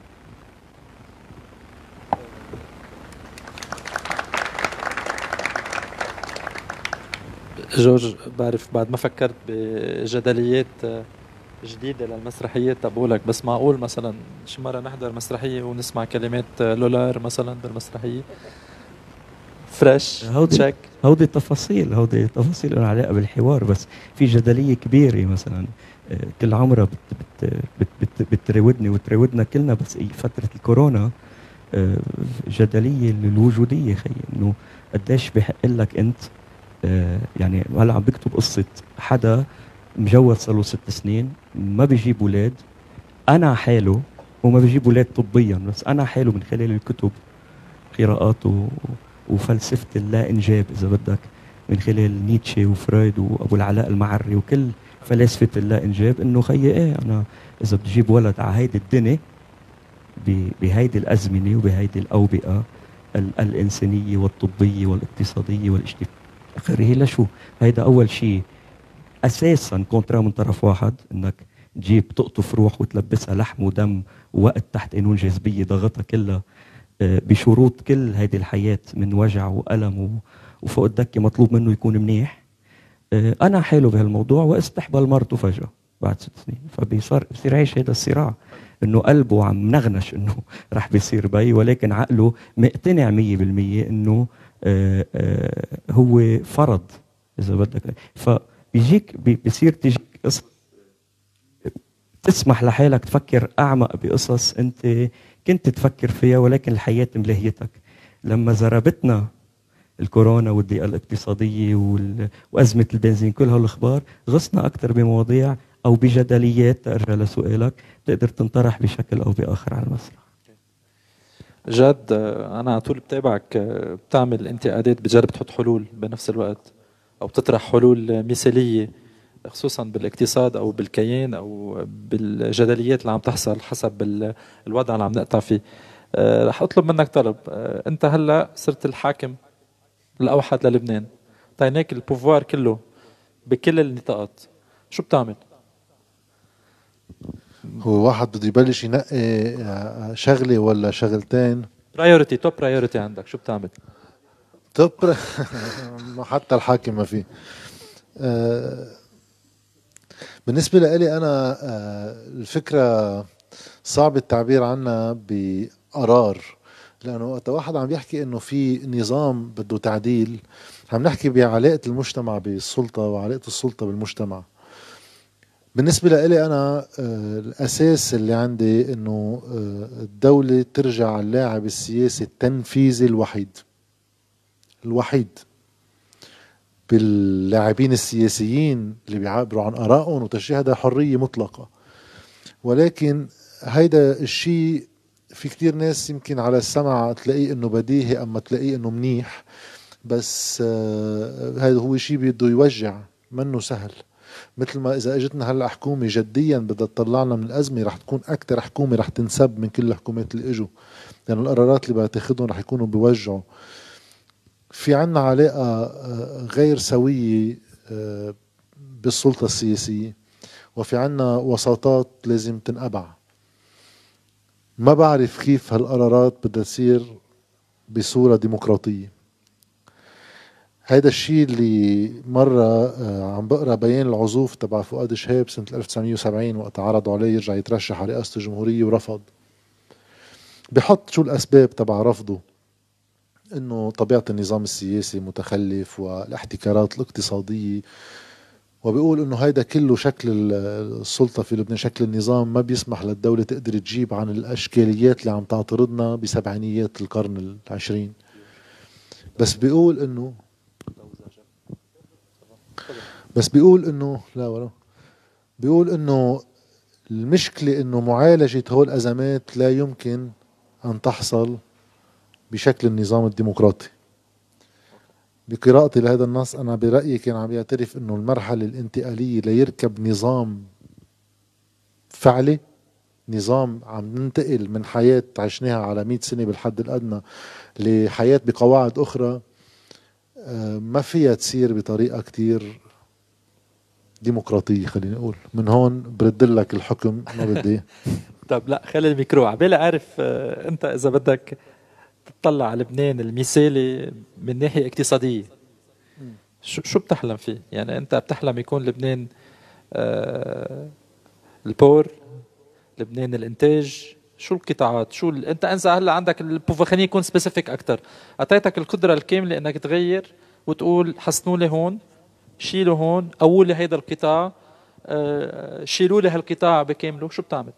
جورج بعرف بعد ما فكرت بجدليات آه، جديدة للمسرحيات تبولك بس معقول مثلا شي مرة نحضر مسرحية ونسمع كلمات آه، لولار مثلا بالمسرحية فريش هودي تشيك هودي تفاصيل هودي تفاصيل لها علاقة بالحوار بس في جدلية كبيرة مثلا آه، كل عمرها بت بت بت بتراودني وتراودنا كلنا بس فترة الكورونا جدلية الوجودية خي انه قديش بحق لك انت آه، يعني هلا عم بكتب قصه حدا مجوز صار له ست سنين ما بيجيب اولاد انا حاله وما بيجيب اولاد طبيا بس انا حاله من خلال الكتب قراءاته وفلسفه اللا انجاب اذا بدك من خلال نيتشه وفرويد وابو العلاء المعري وكل فلاسفه اللا انجاب انه خيي ايه انا اذا بدي ولد على هيدي الدنيا بهيدي الازمنه وبهيدي الاوبئه الانسانيه والطبيه والاقتصاديه والاجتماعيه اخره لشو هيدا اول شيء اساسا كونترا من طرف واحد انك تجيب تقطف روح وتلبسها لحم ودم وقت تحت قانون جاذبيه ضغطها كلها آه، بشروط كل هيدي الحياه من وجع والم وفوق الدكه مطلوب منه يكون منيح آه، انا حاله بهالموضوع واستحبل مرته فجاه بعد ست سنين فبيصير بصير عايش هذا الصراع انه قلبه عم نغنش انه *laughs* رح بيصير بي ولكن عقله مقتنع 100% انه آه، آه، هو فرض اذا بدك فبيجيك بيصير تجيك قصص تسمح لحالك تفكر اعمق بقصص انت كنت تفكر فيها ولكن الحياه ملهيتك لما زربتنا الكورونا والضيقه الاقتصاديه وازمه البنزين كل هالاخبار غصنا اكثر بمواضيع او بجدليات ترجع لسؤالك تقدر تنطرح بشكل او باخر على المسرح جد انا على طول بتابعك بتعمل انتقادات بتجرب تحط حلول بنفس الوقت او بتطرح حلول مثاليه خصوصا بالاقتصاد او بالكيان او بالجدليات اللي عم تحصل حسب الوضع اللي عم نقطع فيه رح اطلب منك طلب انت هلا صرت الحاكم الاوحد للبنان طيناك البوفوار كله بكل النطاقات شو بتعمل؟ هو واحد بده يبلش ينقي آه، آه، شغله ولا شغلتين برايورتي توب برايورتي عندك شو بتعمل؟ توب *laughs* حتى الحاكم ما في آه، بالنسبة لإلي أنا الفكرة صعب التعبير عنها بقرار لأنه وقت واحد عم يحكي إنه في نظام بده تعديل عم نحكي بعلاقة المجتمع بالسلطة وعلاقة السلطة بالمجتمع بالنسبة لإلي أنا آه، الأساس اللي عندي إنه آه، الدولة ترجع اللاعب السياسي التنفيذي الوحيد الوحيد باللاعبين السياسيين اللي بيعبروا عن آرائهم وتشجيع هذا حرية مطلقة ولكن هيدا الشيء في كتير ناس يمكن على السمع تلاقيه انه بديهي اما تلاقيه انه منيح بس آه، هذا هو شيء بده يوجع منه سهل مثل ما اذا اجتنا هلا حكومه جديا بدها تطلعنا من الازمه رح تكون اكثر حكومه رح تنسب من كل الحكومات اللي اجوا لانه يعني القرارات اللي بدها تاخذهم رح يكونوا بوجعوا في عنا علاقه آه، غير سويه آه، بالسلطه السياسيه وفي عنا وساطات لازم تنقبع ما بعرف كيف هالقرارات بدها تصير بصوره ديمقراطيه هيدا الشيء اللي مرة آه، عم بقرا بيان العزوف تبع فؤاد شهاب سنة 1970 وقت عرضوا عليه يرجع يترشح على رئاسة الجمهورية ورفض بحط شو الأسباب تبع رفضه انه طبيعة النظام السياسي متخلف والاحتكارات الاقتصادية وبيقول انه هيدا كله شكل السلطة في لبنان شكل النظام ما بيسمح للدولة تقدر تجيب عن الاشكاليات اللي عم تعترضنا بسبعينيات القرن العشرين بس بيقول انه بس بيقول انه لا ولا بيقول انه المشكلة انه معالجة هول الازمات لا يمكن ان تحصل بشكل النظام الديمقراطي بقراءتي لهذا النص انا برايي كان عم يعترف انه المرحله الانتقاليه ليركب نظام فعلي نظام عم ننتقل من حياه عشناها على 100 سنه بالحد الادنى لحياه بقواعد اخرى آه، ما فيها تصير بطريقه كتير ديمقراطيه خليني اقول من هون برد لك الحكم ما بدي *laughs* طب لا خلي الميكرو عبالي عارف آه، انت اذا بدك تطلع على لبنان المثالي من ناحيه اقتصاديه شو شو بتحلم فيه؟ يعني انت بتحلم يكون لبنان آه، البور لبنان الانتاج شو القطاعات شو ال... انت انسى هلا عندك البوفخاني خليني يكون سبيسيفيك اكثر اعطيتك القدره الكامله انك تغير وتقول حسنوا لي هون شيله هون قووا لي هيدا القطاع آه، شيلوا لي هالقطاع بكامله شو بتعمل؟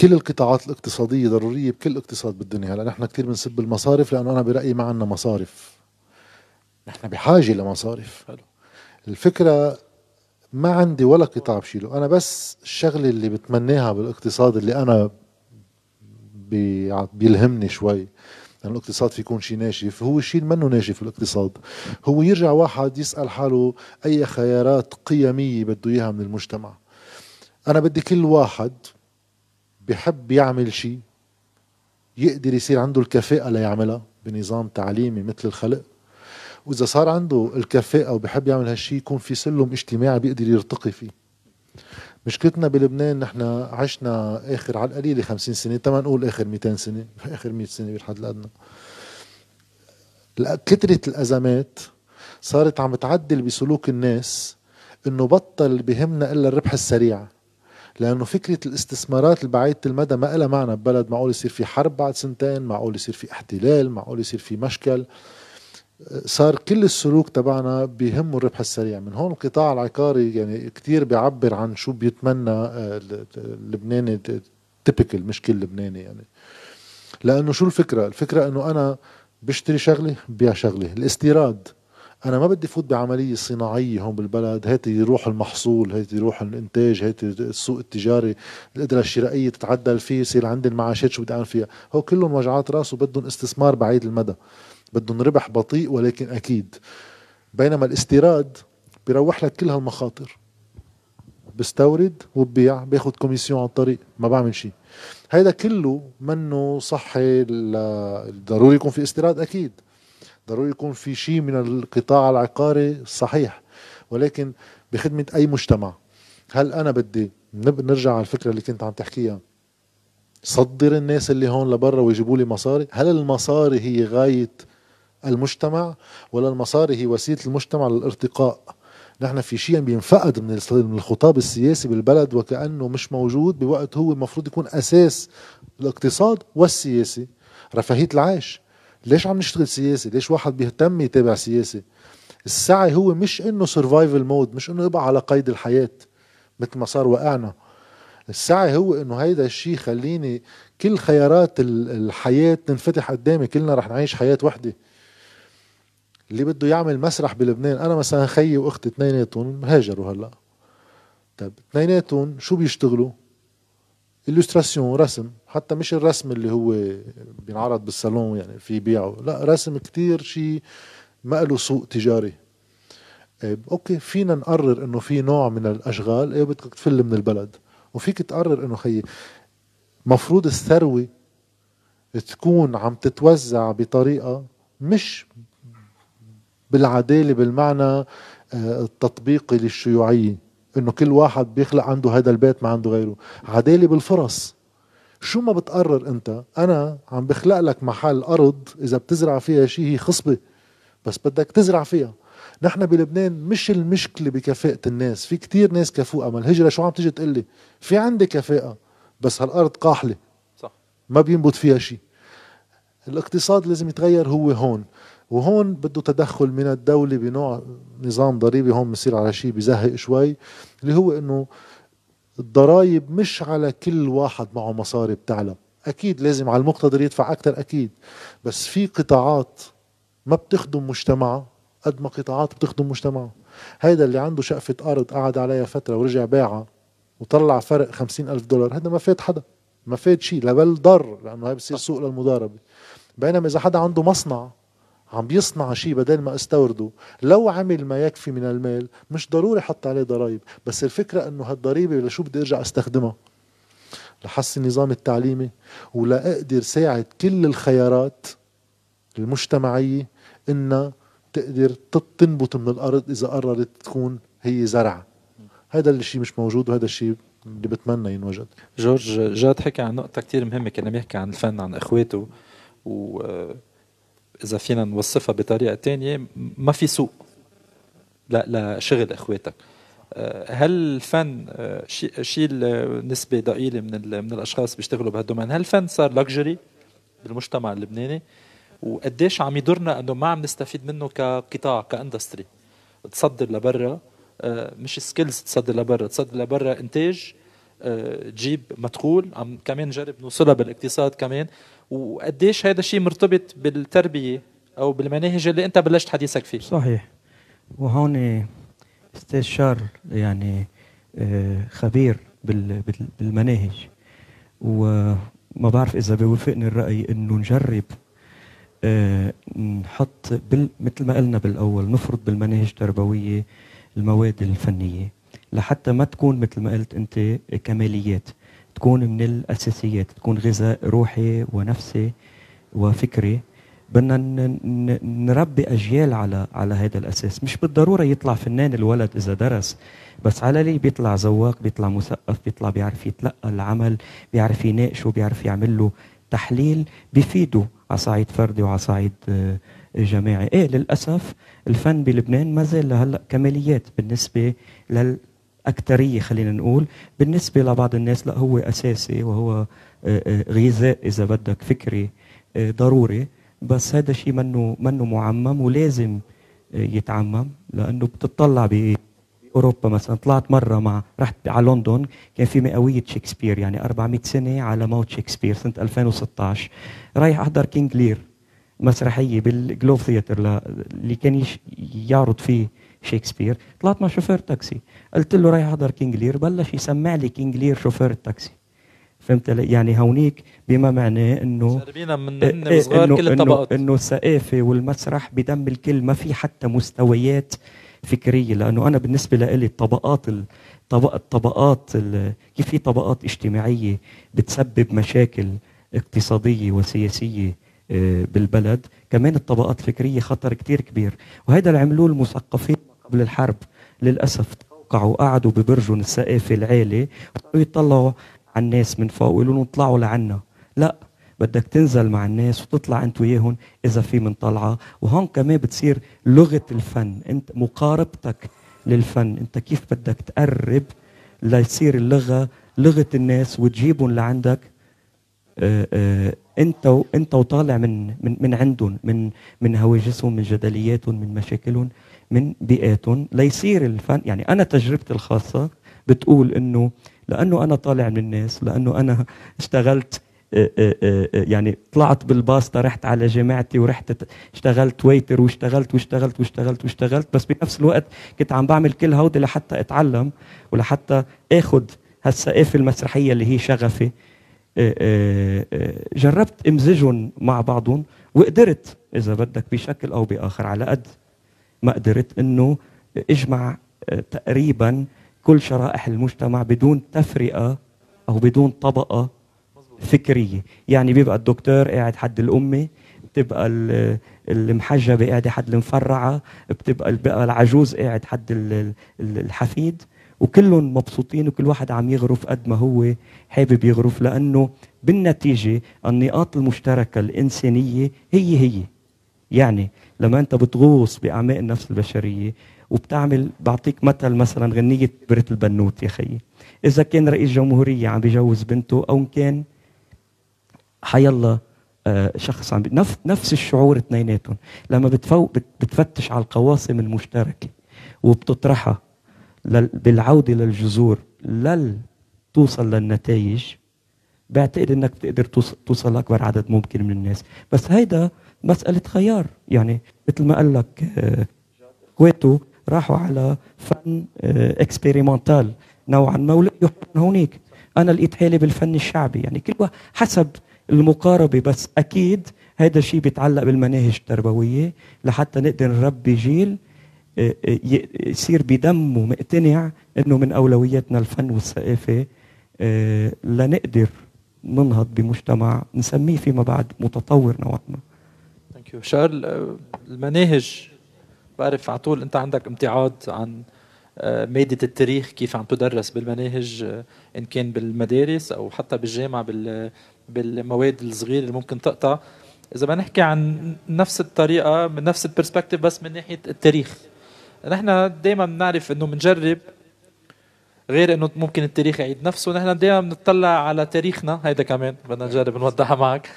كل القطاعات الاقتصادية ضرورية بكل اقتصاد بالدنيا هلا نحن كثير بنسب المصارف لأنه أنا برأيي ما عندنا مصارف نحن بحاجة لمصارف حلو. الفكرة ما عندي ولا قطاع بشيله أنا بس الشغلة اللي بتمناها بالاقتصاد اللي أنا بيلهمني شوي يعني الاقتصاد في يكون شيء ناشف هو شيء منه ناشف الاقتصاد هو يرجع واحد يسأل حاله أي خيارات قيمية بده إياها من المجتمع أنا بدي كل واحد بحب يعمل شيء يقدر يصير عنده الكفاءة ليعملها بنظام تعليمي مثل الخلق وإذا صار عنده الكفاءة وبحب يعمل هالشيء يكون في سلم اجتماعي بيقدر يرتقي فيه مشكلتنا بلبنان نحن عشنا اخر على القليله 50 سنه تما نقول اخر 200 سنه اخر 100 سنه بالحد الادنى كثرة الأزمات صارت عم تعدل بسلوك الناس إنه بطل بهمنا إلا الربح السريع لأنه فكرة الاستثمارات البعيدة المدى ما لها معنى ببلد معقول يصير في حرب بعد سنتين معقول يصير في احتلال معقول يصير في مشكل صار كل السلوك تبعنا بهم الربح السريع من هون القطاع العقاري يعني كتير بيعبر عن شو بيتمنى اللبناني آه، تيبيكال مش كل لبناني يعني لانه شو الفكره الفكره انه انا بشتري شغله ببيع شغله الاستيراد انا ما بدي فوت بعمليه صناعيه هون بالبلد هات يروح المحصول هات يروح الانتاج هات السوق التجاري القدره الشرائيه تتعدل فيه يصير عندي المعاشات شو بدي اعمل فيها هو كلهم وجعات راس وبدهم استثمار بعيد المدى بدهم ربح بطيء ولكن اكيد بينما الاستيراد بيروح لك كل هالمخاطر بستورد وببيع باخذ كوميسيون على الطريق ما بعمل شيء هيدا كله منه صحي ضروري يكون في استيراد اكيد ضروري يكون في شيء من القطاع العقاري صحيح ولكن بخدمه اي مجتمع هل انا بدي نرجع على الفكره اللي كنت عم تحكيها صدر الناس اللي هون لبرا ويجيبوا لي مصاري هل المصاري هي غايه المجتمع ولا المصاري هي وسيله المجتمع للارتقاء نحن في شيء بينفقد من من الخطاب السياسي بالبلد وكانه مش موجود بوقت هو المفروض يكون اساس الاقتصاد والسياسي رفاهيه العيش ليش عم نشتغل سياسي ليش واحد بيهتم يتابع سياسي السعي هو مش انه سرفايفل مود مش انه يبقى على قيد الحياه مثل ما صار وقعنا السعي هو انه هيدا الشيء خليني كل خيارات الحياه تنفتح قدامي كلنا رح نعيش حياه وحده اللي بده يعمل مسرح بلبنان انا مثلا خيي واختي اثنيناتهم هاجروا هلا طيب اثنيناتهم شو بيشتغلوا؟ الستراسيون رسم حتى مش الرسم اللي هو بينعرض بالصالون يعني في بيعه لا رسم كتير شيء ما له سوق تجاري آه، اوكي فينا نقرر انه في نوع من الاشغال ايه بدك تفل من البلد وفيك تقرر انه خيي مفروض الثروه تكون عم تتوزع بطريقه مش بالعداله بالمعنى آه، التطبيقي للشيوعيه انه كل واحد بيخلق عنده هذا البيت ما عنده غيره عداله بالفرص شو ما بتقرر انت انا عم بخلق لك محل ارض اذا بتزرع فيها شيء هي خصبه بس بدك تزرع فيها نحن بلبنان مش المشكله بكفاءه الناس في كتير ناس كفوءه ما الهجره شو عم تيجي تقول لي في عندي كفاءه بس هالارض قاحله صح ما بينبت فيها شيء الاقتصاد لازم يتغير هو هون وهون بده تدخل من الدولة بنوع نظام ضريبي هون بصير على شيء بزهق شوي اللي هو انه الضرائب مش على كل واحد معه مصاري بتعلم اكيد لازم على المقتدر يدفع اكثر اكيد بس في قطاعات ما بتخدم مجتمعها قد ما قطاعات بتخدم مجتمعها هيدا اللي عنده شقفة أرض قعد عليها فترة ورجع باعها وطلع فرق خمسين ألف دولار هذا ما فات حدا ما فات شيء لا بل ضر لأنه هاي بصير سوق للمضاربة بينما إذا حدا عنده مصنع عم بيصنع شيء بدل ما استورده لو عمل ما يكفي من المال مش ضروري حط عليه ضرائب بس الفكرة انه هالضريبة لشو بدي ارجع استخدمها لحسن النظام التعليمي ولا اقدر ساعد كل الخيارات المجتمعية انها تقدر تنبت من الارض اذا قررت تكون هي زرع هذا الشيء مش موجود وهذا الشيء اللي بتمنى ينوجد جورج جاد حكى عن نقطة كتير مهمة كان بيحكي عن الفن عن اخواته و اذا فينا نوصفها بطريقه تانية ما في سوق لشغل اخواتك آه، هل الفن آه، شيء شي نسبه ضئيله من من الاشخاص بيشتغلوا بهالدومين هل الفن صار لكجري بالمجتمع اللبناني وقديش عم يضرنا انه ما عم نستفيد منه كقطاع كاندستري تصدر لبرا آه، مش سكيلز تصدر لبرا تصدر لبرا انتاج تجيب مدخول عم كمان نجرب نوصلها بالاقتصاد كمان وقديش هذا الشيء مرتبط بالتربيه او بالمناهج اللي انت بلشت حديثك فيه صحيح وهون استشار يعني آه، خبير بالمناهج وما بعرف اذا بيوافقني الراي انه نجرب آه، نحط بال... مثل ما قلنا بالاول نفرض بالمناهج التربويه المواد الفنيه لحتى ما تكون مثل ما قلت انت كماليات تكون من الاساسيات تكون غذاء روحي ونفسي وفكري بدنا نربي اجيال على على هذا الاساس مش بالضروره يطلع فنان الولد اذا درس بس على لي بيطلع ذواق بيطلع مثقف بيطلع بيعرف يتلقى العمل بيعرف يناقشه بيعرف يعمل له تحليل بفيده على صعيد فردي وعلى صعيد آه، جماعي ايه للاسف الفن بلبنان ما زال لهلا كماليات بالنسبه لل أكترية خلينا نقول بالنسبة لبعض الناس لا هو أساسي وهو آه، آه، غذاء إذا بدك فكري آه، ضروري بس هذا شيء منه منه معمم ولازم يتعمم لأنه بتطلع باوروبا مثلا طلعت مره مع رحت على لندن كان في مئويه شكسبير يعني 400 سنه على موت شكسبير سنه 2016 رايح احضر كينج لير مسرحيه بالجلوف ثياتر اللي كان يعرض فيه شكسبير طلعت مع شوفير تاكسي قلت له رايح احضر كينج لير بلش يسمع لي كينج لير شوفير التاكسي فهمت علي؟ يعني هونيك بما معناه انه من إيه, إيه، صغار إنه كل الطبقات انه الثقافه والمسرح بدم الكل ما في حتى مستويات فكريه لانه انا بالنسبه لي الطبقات الطبقات كيف في طبقات اجتماعيه بتسبب مشاكل اقتصاديه وسياسيه إيه، بالبلد كمان الطبقات الفكريه خطر كتير كبير وهذا اللي عملوه المثقفين قبل الحرب للاسف وقعوا قعدوا ببرجهم الثقافي العالي طيب ويطلعوا على الناس من فوق ويقولوا اطلعوا لعنا لا بدك تنزل مع الناس وتطلع انت وياهم اذا في من طلعه وهون كمان بتصير لغه الفن انت مقاربتك للفن انت كيف بدك تقرب ليصير اللغه لغه الناس وتجيبهم لعندك آآ آه، آآ آه، انت انت وطالع من من من عندهم من من هواجسهم من جدلياتهم من مشاكلهم من بيئاتهم ليصير الفن يعني انا تجربتي الخاصه بتقول انه لانه انا طالع من الناس لانه انا اشتغلت آه، آه، آه، يعني طلعت بالباسطة رحت على جامعتي ورحت اشتغلت ويتر واشتغلت واشتغلت واشتغلت واشتغلت بس بنفس الوقت كنت عم بعمل كل هودي لحتى اتعلم ولحتى اخذ هالثقافة المسرحية اللي هي شغفي جربت امزجهم مع بعضهم وقدرت اذا بدك بشكل او باخر على قد ما قدرت انه اجمع آه، تقريبا كل شرائح المجتمع بدون تفرقه او بدون طبقه فكريه يعني بيبقى الدكتور قاعد حد الامه بتبقى آه، المحجبه قاعده حد المفرعه بتبقى العجوز قاعد حد الحفيد وكلهم مبسوطين وكل واحد عم يغرف قد ما هو حابب يغرف لانه بالنتيجه النقاط المشتركه الانسانيه هي هي يعني لما انت بتغوص باعماق النفس البشريه وبتعمل بعطيك مثل مثلا غنيه برة البنوت يا خيي اذا كان رئيس جمهوريه عم بيجوز بنته او ان كان حيالله آه، شخص عم نفس نفس الشعور اثنيناتهم لما بتفوق بتفتش على القواسم المشتركه وبتطرحها بالعوده للجذور لل توصل للنتائج بعتقد انك بتقدر توصل لاكبر عدد ممكن من الناس بس هيدا مسألة خيار يعني مثل ما قال لك آه، كويتو راحوا على فن اكسبيريمونتال آه، نوعا ما ولقيوا هونيك انا لقيت حالي بالفن الشعبي يعني كل حسب المقاربه بس اكيد هذا الشيء بيتعلق بالمناهج التربويه لحتى نقدر نربي جيل آه، يصير بدمه مقتنع انه من اولوياتنا الفن والثقافه لنقدر ننهض بمجتمع نسميه فيما بعد متطور نوعا ما يو شارل آه، المناهج بعرف على طول انت عندك امتعاض عن آه، مادة التاريخ كيف عم تدرس بالمناهج آه، ان كان بالمدارس او حتى بالجامعة بال بالمواد الصغيرة اللي ممكن تقطع اذا بدنا نحكي عن نفس الطريقة من نفس البرسبكتيف بس من ناحية التاريخ نحن دائما بنعرف انه بنجرب غير انه ممكن التاريخ يعيد نفسه نحن دائما بنطلع على تاريخنا هيدا كمان بدنا نجرب نوضحها معك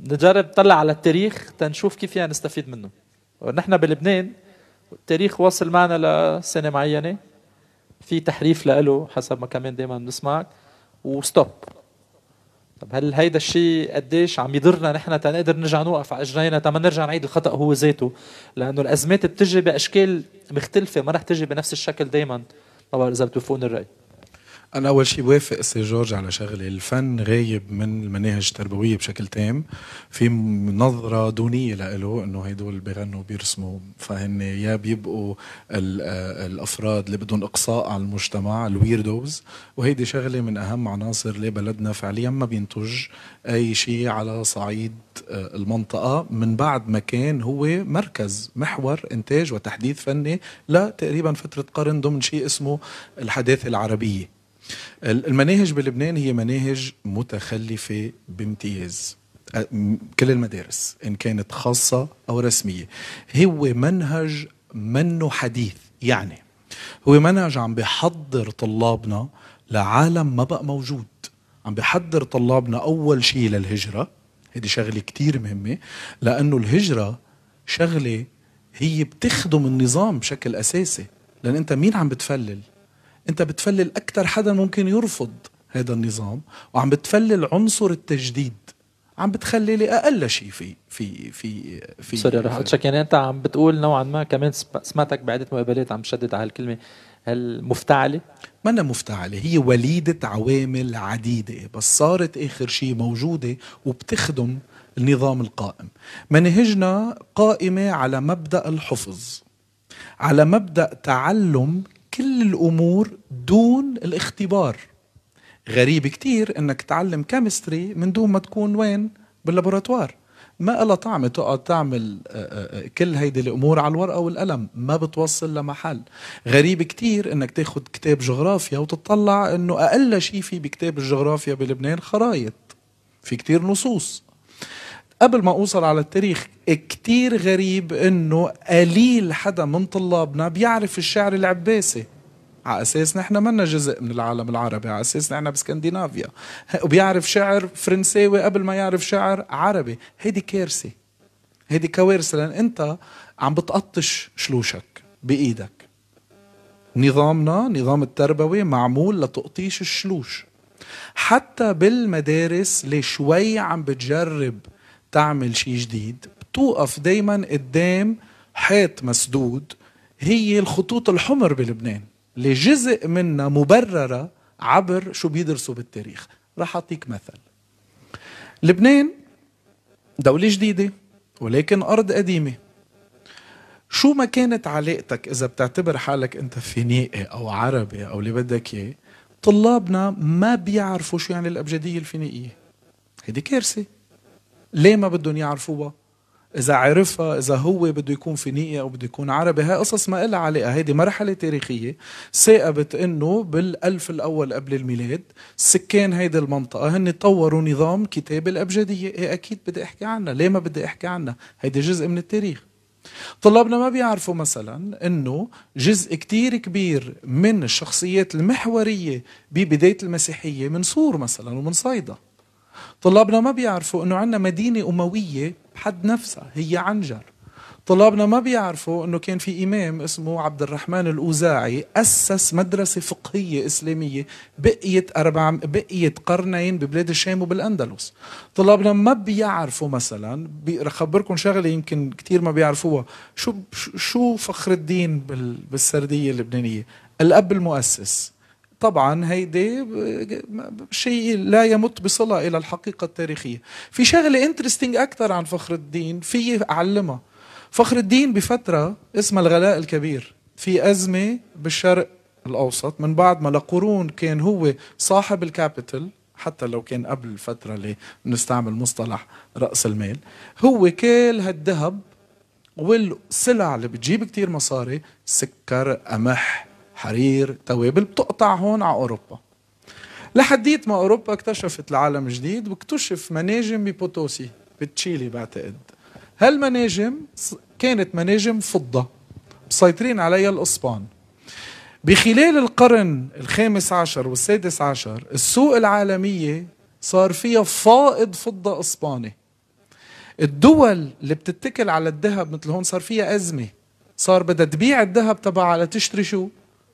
نجرب نطلع على التاريخ تنشوف كيف فينا يعني نستفيد منه ونحن بلبنان التاريخ واصل معنا لسنه معينه في تحريف له حسب ما كمان دائما بنسمع وستوب طب هل هيدا الشيء قديش عم يضرنا نحن تنقدر نرجع نوقف على اجرينا تما نرجع نعيد الخطا هو ذاته لانه الازمات بتجي باشكال مختلفه ما رح تجي بنفس الشكل دائما طبعا اذا بتوافقون الراي انا اول شيء بوافق سي جورج على شغله الفن غايب من المناهج التربويه بشكل تام في نظره دونيه لإله انه هدول بيغنوا بيرسموا فهن يا بيبقوا آه، الافراد اللي بدهم اقصاء على المجتمع الويردوز وهيدي شغله من اهم عناصر لبلدنا فعليا ما بينتج اي شيء على صعيد آه، المنطقه من بعد ما كان هو مركز محور انتاج وتحديث فني لتقريبا فتره قرن ضمن شيء اسمه الحداثه العربيه المناهج بلبنان هي مناهج متخلفة بامتياز كل المدارس إن كانت خاصة أو رسمية هو منهج منه حديث يعني هو منهج عم بحضر طلابنا لعالم ما بقى موجود عم بحضر طلابنا أول شيء للهجرة هذه شغلة كتير مهمة لأنه الهجرة شغلة هي بتخدم النظام بشكل أساسي لأن أنت مين عم بتفلل انت بتفلل اكثر حدا ممكن يرفض هذا النظام وعم بتفلل عنصر التجديد عم بتخلي لي اقل شيء في في في في سوري رح اتشك يعني انت عم بتقول نوعا ما كمان سمعتك بعده مقابلات عم تشدد على هالكلمه هل مفتعله؟ ما مفتعله هي وليده عوامل عديده بس صارت اخر شيء موجوده وبتخدم النظام القائم منهجنا قائمه على مبدا الحفظ على مبدا تعلم كل الامور دون الاختبار غريب كتير انك تعلم كيمستري من دون ما تكون وين باللابوراتوار ما لها طعم تقعد تعمل آه، آه، آه، كل هيدي الامور على الورقه والقلم ما بتوصل لمحل غريب كتير انك تاخذ كتاب جغرافيا وتطلع انه اقل شيء في بكتاب الجغرافيا بلبنان خرايط في كتير نصوص قبل ما اوصل على التاريخ كتير غريب انه قليل حدا من طلابنا بيعرف الشعر العباسي على اساس نحن منا جزء من العالم العربي على اساس نحن بسكندنافيا وبيعرف شعر فرنساوي قبل ما يعرف شعر عربي هيدي كارثه هيدي كوارث لان انت عم بتقطش شلوشك بايدك نظامنا نظام التربوي معمول لتقطيش الشلوش حتى بالمدارس لشوي عم بتجرب تعمل شيء جديد بتوقف دايما قدام حيط مسدود هي الخطوط الحمر بلبنان اللي جزء منها مبررة عبر شو بيدرسوا بالتاريخ رح أعطيك مثل لبنان دولة جديدة ولكن أرض قديمة شو ما كانت علاقتك إذا بتعتبر حالك أنت فينيقي أو عربي أو اللي بدك إياه طلابنا ما بيعرفوا شو يعني الأبجدية الفينيقية هيدي كارثة ليه ما بدهم يعرفوها اذا عرفها اذا هو بده يكون فينيقي او بده يكون عربي هاي قصص ما لها علاقه هيدي مرحله تاريخيه ثاقبت انه بالالف الاول قبل الميلاد سكان هيدي المنطقه هن طوروا نظام كتاب الابجديه ايه اكيد بدي احكي عنها ليه ما بدي احكي عنها هيدي جزء من التاريخ طلابنا ما بيعرفوا مثلا انه جزء كتير كبير من الشخصيات المحوريه ببدايه المسيحيه من صور مثلا ومن صيدا طلابنا ما بيعرفوا انه عندنا مدينه امويه بحد نفسها هي عنجر طلابنا ما بيعرفوا انه كان في امام اسمه عبد الرحمن الاوزاعي اسس مدرسه فقهيه اسلاميه بقيت اربع بقيت قرنين ببلاد الشام وبالاندلس طلابنا ما بيعرفوا مثلا بخبركم شغله يمكن كثير ما بيعرفوها شو شو فخر الدين بالسرديه اللبنانيه الاب المؤسس طبعا هيدي شيء لا يمت بصلة إلى الحقيقة التاريخية في شغلة انترستينج أكثر عن فخر الدين في أعلمها فخر الدين بفترة اسمها الغلاء الكبير في أزمة بالشرق الأوسط من بعد ما لقرون كان هو صاحب الكابيتال حتى لو كان قبل الفترة اللي بنستعمل مصطلح رأس المال هو كل هالذهب والسلع اللي بتجيب كتير مصاري سكر قمح حرير توابل بتقطع هون على أوروبا لحديت ما أوروبا اكتشفت العالم جديد واكتشف مناجم ببوتوسي بتشيلي بعتقد هالمناجم كانت مناجم فضة مسيطرين عليها الإسبان بخلال القرن الخامس عشر والسادس عشر السوق العالمية صار فيها فائض فضة إسباني الدول اللي بتتكل على الذهب مثل هون صار فيها أزمة صار بدها تبيع الذهب تبعها لتشتري شو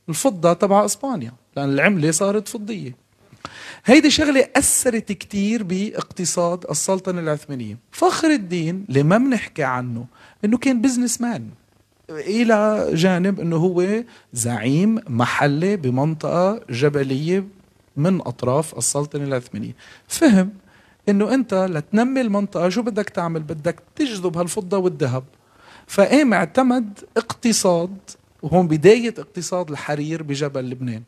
الفضة تبع اسبانيا لان العملة صارت فضية هيدي شغلة أثرت كتير باقتصاد السلطنة العثمانية فخر الدين اللي ما بنحكي عنه انه كان بزنس مان الى جانب انه هو زعيم محلي بمنطقة جبلية من اطراف السلطنة العثمانية فهم انه انت لتنمي المنطقة شو بدك تعمل بدك تجذب هالفضة والذهب فقام اعتمد اقتصاد وهون بداية اقتصاد الحرير بجبل لبنان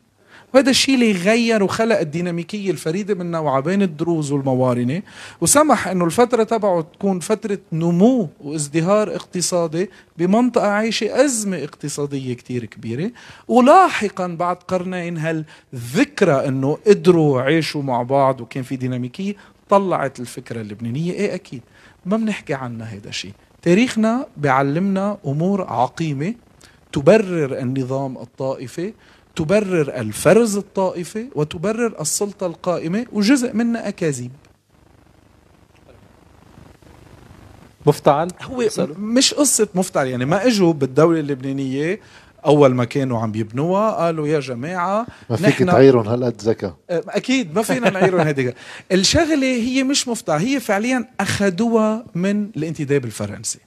وهذا الشيء اللي غير وخلق الديناميكية الفريدة من نوعها بين الدروز والموارنة وسمح انه الفترة تبعه تكون فترة نمو وازدهار اقتصادي بمنطقة عايشة أزمة اقتصادية كتير كبيرة ولاحقا بعد قرنين هالذكرى انه قدروا عيشوا مع بعض وكان في ديناميكية طلعت الفكرة اللبنانية ايه أكيد ما بنحكي عنها هذا الشيء تاريخنا بيعلمنا أمور عقيمة تبرر النظام الطائفي تبرر الفرز الطائفي وتبرر السلطة القائمة وجزء منها أكاذيب مفتعل هو مش قصة مفتعل يعني ما اجوا بالدولة اللبنانية اول ما كانوا عم يبنوها قالوا يا جماعه ما فيك تعيرهم هالقد ذكاء اكيد ما فينا نعيرهم هيدي الشغله هي مش مفتع هي فعليا اخذوها من الانتداب الفرنسي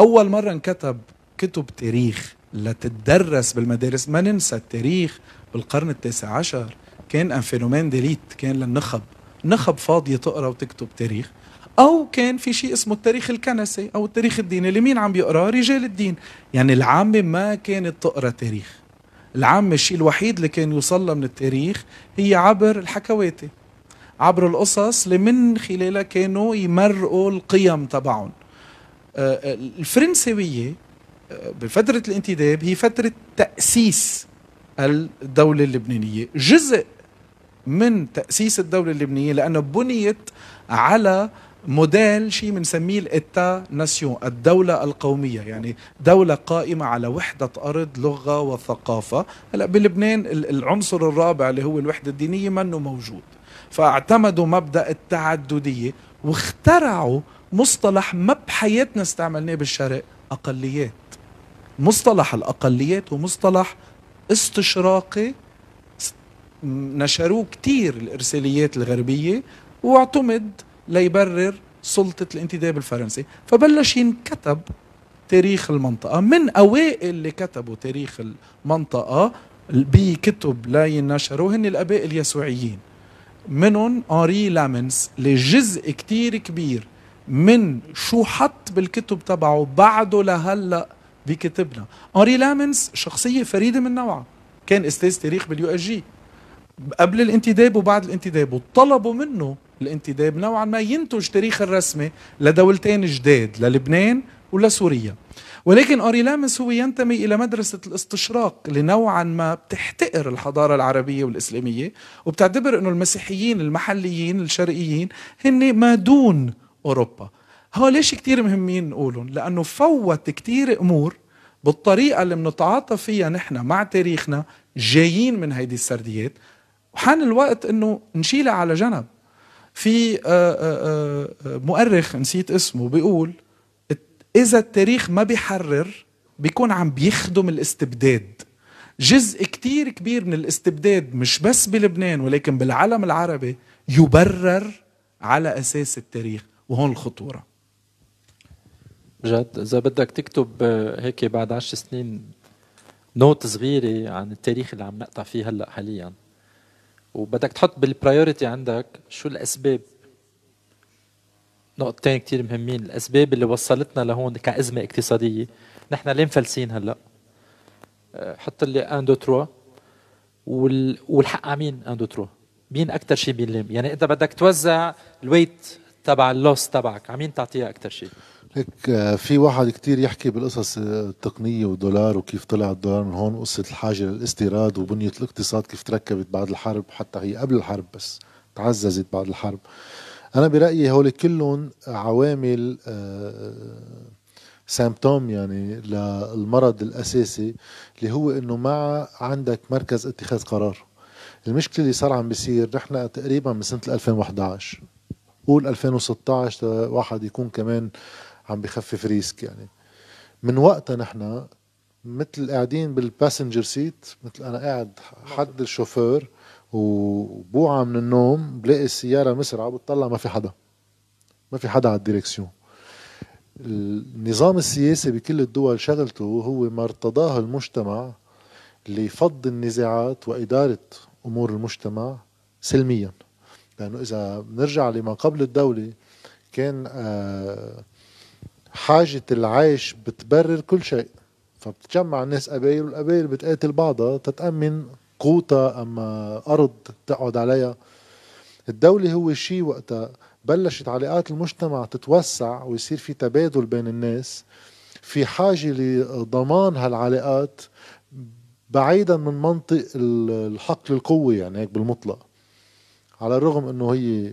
اول مره انكتب كتب تاريخ لتتدرس بالمدارس ما ننسى التاريخ بالقرن التاسع عشر كان ان فينومين ديليت كان للنخب نخب فاضية تقرا وتكتب تاريخ او كان في شيء اسمه التاريخ الكنسي او التاريخ الديني اللي مين عم يقرا رجال الدين يعني العامة ما كانت تقرا تاريخ العامة الشيء الوحيد اللي كان يوصلها من التاريخ هي عبر الحكواتي عبر القصص اللي من خلالها كانوا يمرقوا القيم تبعهم آه، آه، الفرنسوية بفترة الانتداب هي فترة تأسيس الدولة اللبنانية جزء من تأسيس الدولة اللبنانية لأنه بنيت على موديل شيء بنسميه الاتا ناسيون الدولة القومية يعني دولة قائمة على وحدة أرض لغة وثقافة هلا بلبنان العنصر الرابع اللي هو الوحدة الدينية منه موجود فاعتمدوا مبدأ التعددية واخترعوا مصطلح ما بحياتنا استعملناه بالشرق أقليات مصطلح الأقليات ومصطلح استشراقي نشروه كتير الإرساليات الغربية واعتمد ليبرر سلطة الانتداب الفرنسي فبلش ينكتب تاريخ المنطقة من أوائل اللي كتبوا تاريخ المنطقة بكتب لا ينشروا هن الأباء اليسوعيين منهم أنري لامنس لجزء كتير كبير من شو حط بالكتب تبعه بعده لهلأ بكتبنا أنري لامنس شخصية فريدة من نوعها كان أستاذ تاريخ باليو اس جي قبل الانتداب وبعد الانتداب وطلبوا منه الانتداب نوعا ما ينتج تاريخ الرسمي لدولتين جداد للبنان ولسوريا ولكن أوري لامس هو ينتمي إلى مدرسة الاستشراق اللي نوعا ما بتحتقر الحضارة العربية والإسلامية وبتعتبر أنه المسيحيين المحليين الشرقيين هن ما دون أوروبا هو ليش كتير مهمين نقولهم لأنه فوت كتير أمور بالطريقة اللي بنتعاطى فيها نحن مع تاريخنا جايين من هيدي السرديات وحان الوقت انه نشيلها على جنب في آه، آه، آه، مؤرخ نسيت اسمه بيقول اذا التاريخ ما بيحرر بيكون عم بيخدم الاستبداد جزء كتير كبير من الاستبداد مش بس بلبنان ولكن بالعالم العربي يبرر على اساس التاريخ وهون الخطوره جد اذا بدك تكتب آه، هيك بعد عشر سنين نوت صغيره عن التاريخ اللي عم نقطع فيه هلا حاليا وبدك تحط بالبرايورتي عندك شو الاسباب نقطتين كتير مهمين الاسباب اللي وصلتنا لهون كازمه اقتصاديه نحن ليه مفلسين هلا آه، حط لي ان دو تروا وال... والحق على مين ان دو تروا مين اكثر شيء بينلم يعني اذا بدك توزع الويت تبع اللوس تبعك على مين تعطيها اكثر شيء هيك آه، في واحد كتير يحكي بالقصص آه، التقنيه والدولار وكيف طلع الدولار من هون وقصه الحاجه للاستيراد وبنيه الاقتصاد كيف تركبت بعد الحرب حتى هي قبل الحرب بس تعززت بعد الحرب انا برايي هول كلهم عوامل سامبتوم آه، يعني للمرض الاساسي اللي هو انه ما عندك مركز اتخاذ قرار المشكله اللي صار عم بيصير نحن تقريبا من سنه 2011 قول 2016 واحد يكون كمان عم بخفف ريسك يعني من وقتها نحن مثل قاعدين بالباسنجر سيت مثل انا قاعد حد الشوفير وبوعى من النوم بلاقي السياره مسرعه بتطلع ما في حدا ما في حدا على الديركسيون النظام السياسي بكل الدول شغلته هو ما ارتضاه المجتمع لفض النزاعات وإدارة أمور المجتمع سلميا لأنه إذا بنرجع لما قبل الدولة كان آه حاجة العيش بتبرر كل شيء فبتتجمع الناس قبايل والقبايل بتقاتل بعضها تتأمن قوطة أما أرض تقعد عليها الدولة هو شيء وقتها بلشت علاقات المجتمع تتوسع ويصير في تبادل بين الناس في حاجة لضمان هالعلاقات بعيدا من منطق الحق للقوة يعني هيك بالمطلق على الرغم انه هي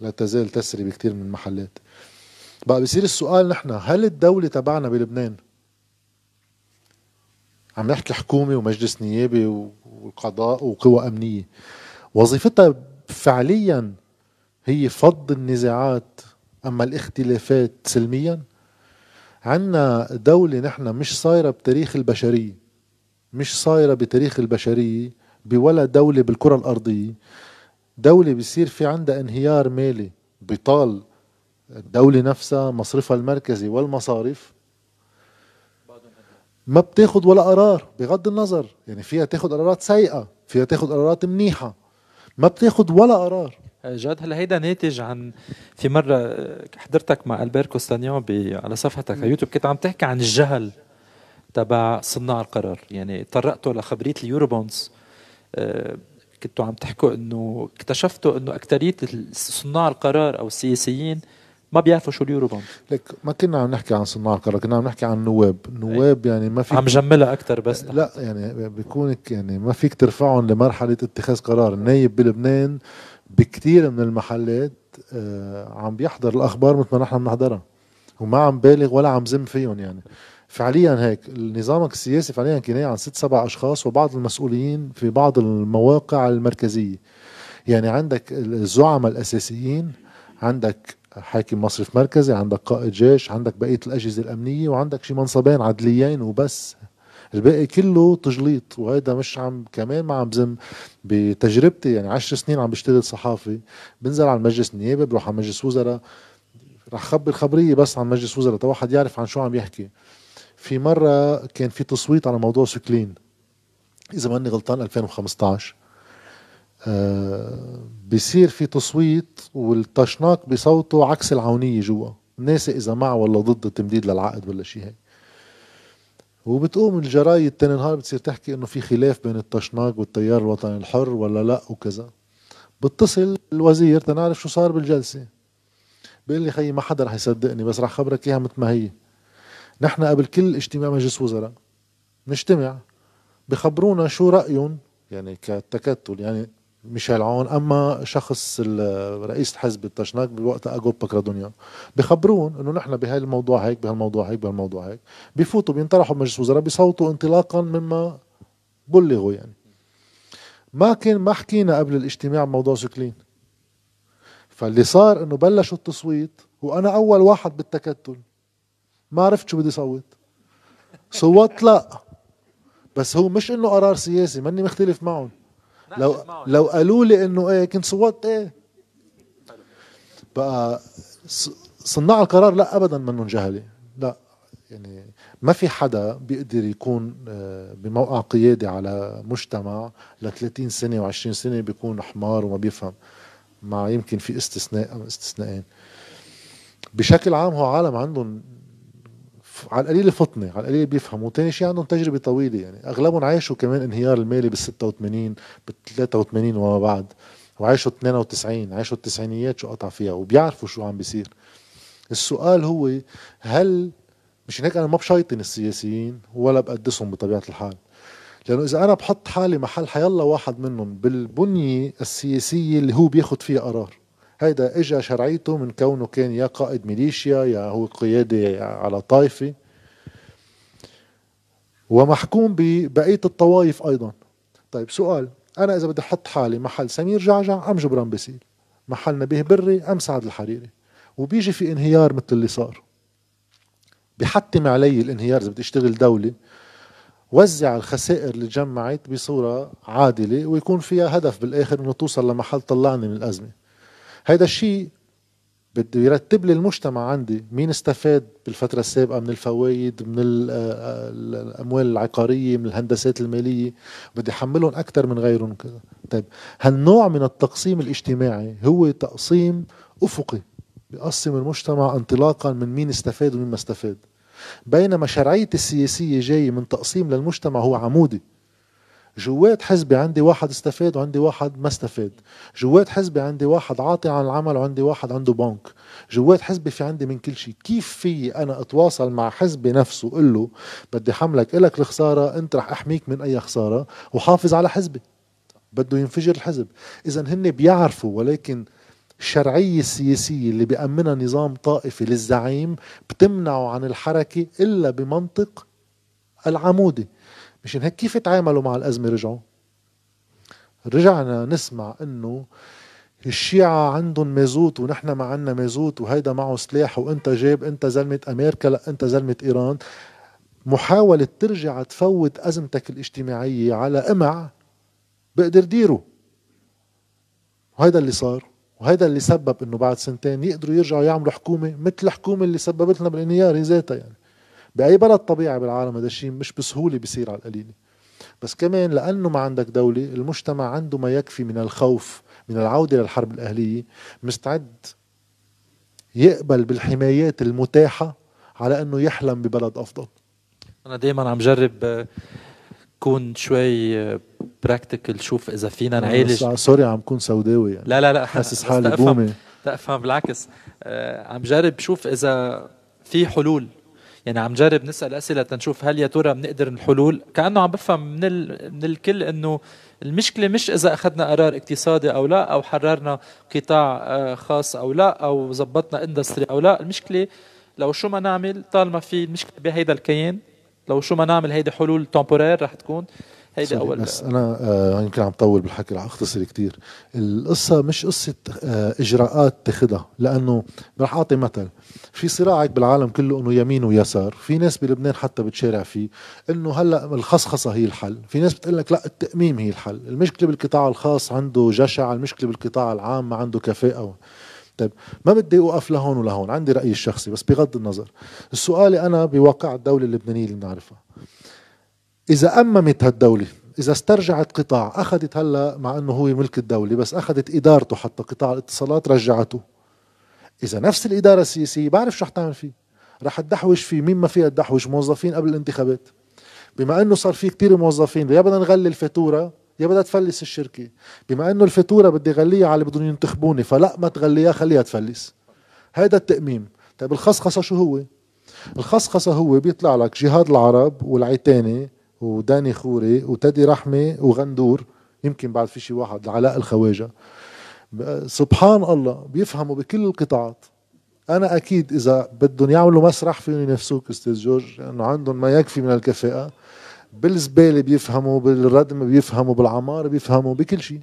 لا تزال تسري بكثير من المحلات بقى بصير السؤال نحن هل الدولة تبعنا بلبنان عم نحكي حكومة ومجلس نيابي والقضاء وقوى أمنية وظيفتها فعليا هي فض النزاعات أما الاختلافات سلميا عنا دولة نحن مش صايرة بتاريخ البشرية مش صايرة بتاريخ البشرية بولا دولة بالكرة الأرضية دولة بيصير في عندها انهيار مالي بطال الدولة نفسها مصرفها المركزي والمصارف ما بتاخد ولا قرار بغض النظر يعني فيها تاخد قرارات سيئة فيها تاخد قرارات منيحة ما بتاخد ولا قرار آه، جاد هلا هيدا ناتج عن في مرة آه، حضرتك مع ألبير كوستانيون على صفحتك على يوتيوب كنت عم تحكي عن الجهل تبع صناع القرار يعني طرقتوا لخبرية اليوروبونز آه، كنتوا عم تحكوا انه اكتشفتوا انه اكثريه صناع القرار او السياسيين ما بيعرفوا شو اليورو بوند لك ما كنا عم نحكي عن صناع القرار كنا عم نحكي عن النواب النواب إيه. يعني ما في عم جملها اكثر بس لا يعني بيكونك يعني ما فيك ترفعهم لمرحله اتخاذ قرار النايب بلبنان بكثير من المحلات آه، عم بيحضر الاخبار مثل ما نحن بنحضرها وما عم بالغ ولا عم زم فيهم يعني فعليا هيك نظامك السياسي فعليا كناية عن ست سبع اشخاص وبعض المسؤولين في بعض المواقع المركزيه يعني عندك الزعماء الاساسيين عندك حاكم مصرف مركزي عندك قائد جيش عندك بقيه الاجهزه الامنيه وعندك شي منصبين عدليين وبس الباقي كله تجليط وهيدا مش عم كمان ما عم بزم بتجربتي يعني عشر سنين عم بشتغل صحافي بنزل على المجلس النيابه بروح على مجلس وزراء رح خبر خبريه بس عن مجلس وزراء تو واحد يعرف عن شو عم يحكي في مره كان في تصويت على موضوع سكلين اذا ماني غلطان 2015 آه، بصير في تصويت والطشناق بصوته عكس العونيه جوا ناسي اذا مع ولا ضد التمديد للعقد ولا شيء هيك وبتقوم الجرايد تاني نهار بتصير تحكي انه في خلاف بين الطشناق والتيار الوطني الحر ولا لا وكذا بتصل الوزير تنعرف شو صار بالجلسه بيقول لي خيي ما حدا رح يصدقني بس رح خبرك اياها مثل ما هي نحن قبل كل اجتماع مجلس وزراء نجتمع بخبرونا شو رايهم يعني كتكتل يعني ميشيل عون اما شخص رئيس الحزب التشناك بوقت اجو بكرادونيا بخبرون انه نحن بهالموضوع هيك بهالموضوع هيك بهالموضوع هيك بفوتوا بينطرحوا بمجلس وزراء بصوتوا انطلاقا مما بلغوا يعني ما كان ما حكينا قبل الاجتماع بموضوع سكلين فاللي صار انه بلشوا التصويت وانا اول واحد بالتكتل ما عرفت شو بدي صوت صوت لا بس هو مش انه قرار سياسي ماني مختلف معهم لو لو قالوا لي انه ايه كنت صوتت ايه بقى صناع القرار لا ابدا منهم جهله لا يعني ما في حدا بيقدر يكون آه، بموقع قيادي على مجتمع ل 30 سنه و20 سنه بيكون حمار وما بيفهم مع يمكن في استثناء استثناءين بشكل عام هو عالم عندهم على القليله فطنه على القليله بيفهموا وثاني شيء عندهم تجربه طويله يعني اغلبهم عاشوا كمان انهيار المالي بال 86 بال 83 وما بعد وعاشوا 92 عاشوا التسعينيات شو قطع فيها وبيعرفوا شو عم بيصير السؤال هو هل مش هيك انا ما بشيطن السياسيين ولا بقدسهم بطبيعه الحال لانه اذا انا بحط حالي محل حيلا واحد منهم بالبنيه السياسيه اللي هو بياخد فيها قرار هيدا اجى شرعيته من كونه كان يا قائد ميليشيا يا هو قيادة على طائفة ومحكوم ببقية الطوائف أيضا طيب سؤال أنا إذا بدي أحط حالي محل سمير جعجع أم جبران باسيل محل نبيه بري أم سعد الحريري وبيجي في انهيار مثل اللي صار بحتم علي الانهيار إذا بدي أشتغل دولة وزع الخسائر اللي جمعت بصورة عادلة ويكون فيها هدف بالآخر أنه توصل لمحل طلعني من الأزمة هيدا الشيء بده يرتب لي المجتمع عندي مين استفاد بالفترة السابقة من الفوائد من آه، آه، الأموال العقارية من الهندسات المالية بدي أحملهم أكثر من غيرهم كذا طيب هالنوع من التقسيم الاجتماعي هو تقسيم أفقي بقسم المجتمع انطلاقا من مين استفاد ومين ما استفاد بينما شرعية السياسية جاية من تقسيم للمجتمع هو عمودي جوات حزبي عندي واحد استفاد وعندي واحد ما استفاد جوات حزبي عندي واحد عاطي عن العمل وعندي واحد عنده بنك جوات حزبي في عندي من كل شيء كيف في انا اتواصل مع حزبي نفسه وقول له بدي حملك الك الخساره انت رح احميك من اي خساره وحافظ على حزبي بده ينفجر الحزب اذا هن بيعرفوا ولكن الشرعية السياسية اللي بيأمنها نظام طائفي للزعيم بتمنعه عن الحركة إلا بمنطق العمودي مشان هيك كيف تعاملوا مع الازمه رجعوا؟ رجعنا نسمع انه الشيعة عندهم مازوت ونحن ما عندنا مازوت وهيدا معه سلاح وانت جاب انت زلمة امريكا لا انت زلمة ايران محاولة ترجع تفوت ازمتك الاجتماعية على قمع بقدر ديره وهيدا اللي صار وهيدا اللي سبب انه بعد سنتين يقدروا يرجعوا يعملوا حكومة مثل الحكومة اللي سببت لنا بالانهيار ذاتها يعني باي بلد طبيعي بالعالم هذا الشيء مش بسهوله بيصير على القليله بس كمان لانه ما عندك دوله المجتمع عنده ما يكفي من الخوف من العوده للحرب الاهليه مستعد يقبل بالحمايات المتاحه على انه يحلم ببلد افضل انا دائما عم جرب آه، كون شوي براكتيكال آه، شوف اذا فينا نعالج سوري عم كون سوداوي يعني. لا لا لا حاسس حالي بومي لا افهم بالعكس آه، عم جرب شوف اذا في حلول يعني عم جرب نسال اسئله تنشوف هل يا ترى بنقدر الحلول كانه عم بفهم من ال... من الكل انه المشكله مش اذا اخذنا قرار اقتصادي او لا او حررنا قطاع آه، خاص او لا او زبطنا اندستري او لا المشكله لو شو ما نعمل طالما في مشكله بهيدا الكيان لو شو ما نعمل هيدي حلول تمبورير رح تكون هيدا اول بس انا آه يمكن عم طول بالحكي رح اختصر كثير القصه مش قصه آه اجراءات تاخذها لانه رح اعطي مثل في صراع بالعالم كله انه يمين ويسار في ناس بلبنان حتى بتشارع فيه انه هلا الخصخصه هي الحل في ناس بتقول لك لا التاميم هي الحل المشكله بالقطاع الخاص عنده جشع المشكله بالقطاع العام ما عنده كفاءه طيب ما بدي اوقف لهون ولهون عندي رايي الشخصي بس بغض النظر السؤال انا بواقع الدوله اللبنانيه اللي بنعرفها اذا اممت هالدوله اذا استرجعت قطاع اخذت هلا مع انه هو ملك الدوله بس اخذت ادارته حتى قطاع الاتصالات رجعته اذا نفس الاداره السياسيه بعرف شو رح تعمل فيه رح تدحوش فيه مين ما فيها تدحوش موظفين قبل الانتخابات بما انه صار في كتير موظفين يا بدنا نغلي الفاتوره يا بدها تفلس الشركه بما انه الفاتوره بدي غليها على بدهم ينتخبوني فلا ما تغليها خليها تفلس هذا التأميم طيب الخصخصه شو هو الخصخصه هو بيطلع لك جهاد العرب والعيتاني وداني خوري وتدي رحمه وغندور يمكن بعد في شي واحد علاء الخواجه سبحان الله بيفهموا بكل القطاعات انا اكيد اذا بدهم يعملوا مسرح فيهم ينافسوك استاذ جورج انه عندهم ما يكفي من الكفاءه بالزباله بيفهموا بالردم بيفهموا بالعمار بيفهموا بكل شيء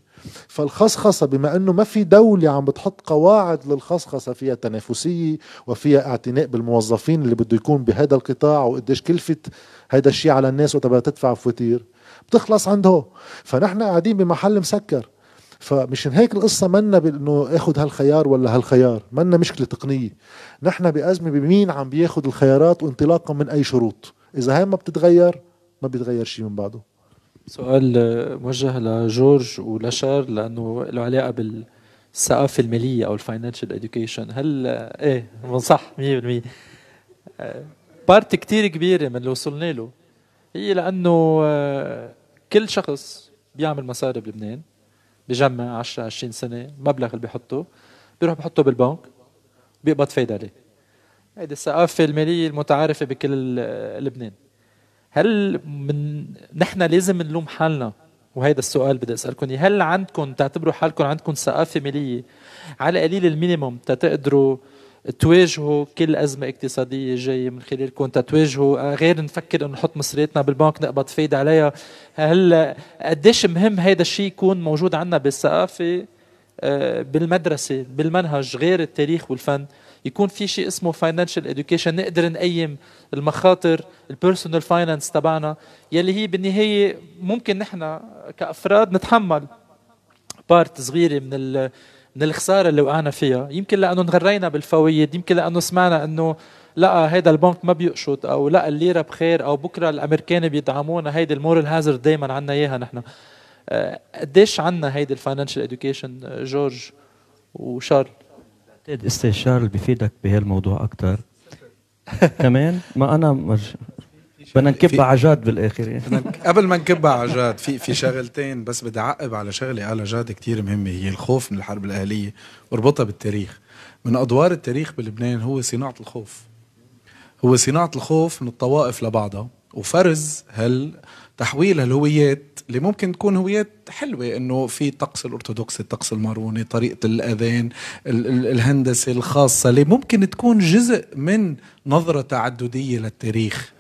فالخصخصه بما انه ما في دوله عم بتحط قواعد للخصخصه فيها تنافسيه وفيها اعتناء بالموظفين اللي بده يكون بهذا القطاع وقديش كلفه هيدا الشيء على الناس وقت تدفع فواتير بتخلص عند فنحن قاعدين بمحل مسكر فمشان هيك القصة منا بانه اخذ هالخيار ولا هالخيار منا مشكلة تقنية نحن بأزمة بمين عم بياخد الخيارات وانطلاقا من اي شروط اذا هاي ما بتتغير ما بيتغير شيء من بعده سؤال آه، موجه لجورج ولشار لانه له علاقه بالثقافه الماليه او الفاينانشال اديوكيشن هل آه، ايه صح 100% بارت كتير كبيره من اللي وصلنا له هي لانه آه، كل شخص بيعمل مصاري بلبنان بجمع 10 20 سنه المبلغ اللي بيحطه بيروح بحطه بالبنك بيقبض فايده عليه هيدي الثقافه الماليه المتعارفه بكل آه، لبنان هل من نحن لازم نلوم حالنا وهيدا السؤال بدي اسالكم هل عندكم تعتبروا حالكم عندكم ثقافه ماليه على قليل المينيموم تتقدروا تواجهوا كل أزمة اقتصادية جاية من خلالكم تتواجهوا آه، غير نفكر انه نحط مصرياتنا بالبنك نقبض فايدة عليها هلا قديش مهم هذا الشيء يكون موجود عندنا بالثقافة آه، بالمدرسة بالمنهج غير التاريخ والفن يكون في شيء اسمه فاينانشال اديوكيشن نقدر نقيم المخاطر البيرسونال فاينانس تبعنا يلي هي بالنهايه ممكن نحن كافراد نتحمل بارت صغيره من من الخساره اللي وقعنا فيها يمكن لانه انغرينا بالفوائد يمكن لانه سمعنا انه لا هيدا البنك ما بيقشط او لا الليره بخير او بكره الامريكان بيدعمونا هيدي المورال هازر دائما عنا اياها نحن آه، قديش عنا هيدي الفاينانشال اديوكيشن جورج وشارل بعتقد استاذ شارل بفيدك بهالموضوع اكثر *laughs* كمان ما انا مرج... بدنا نكبها عجاد بالاخر يعني قبل ما نكبها عجاد في في شغلتين بس بدي اعقب على شغله قالها جاد كثير مهمه هي الخوف من الحرب الاهليه واربطها بالتاريخ من ادوار التاريخ بلبنان هو صناعه الخوف هو صناعه الخوف من الطوائف لبعضها وفرز هل تحويل الهويات اللي ممكن تكون هويات حلوه انه في الطقس الارثوذكسي، الطقس الماروني، طريقه الاذان، ال ال الهندسه الخاصه اللي ممكن تكون جزء من نظره تعدديه للتاريخ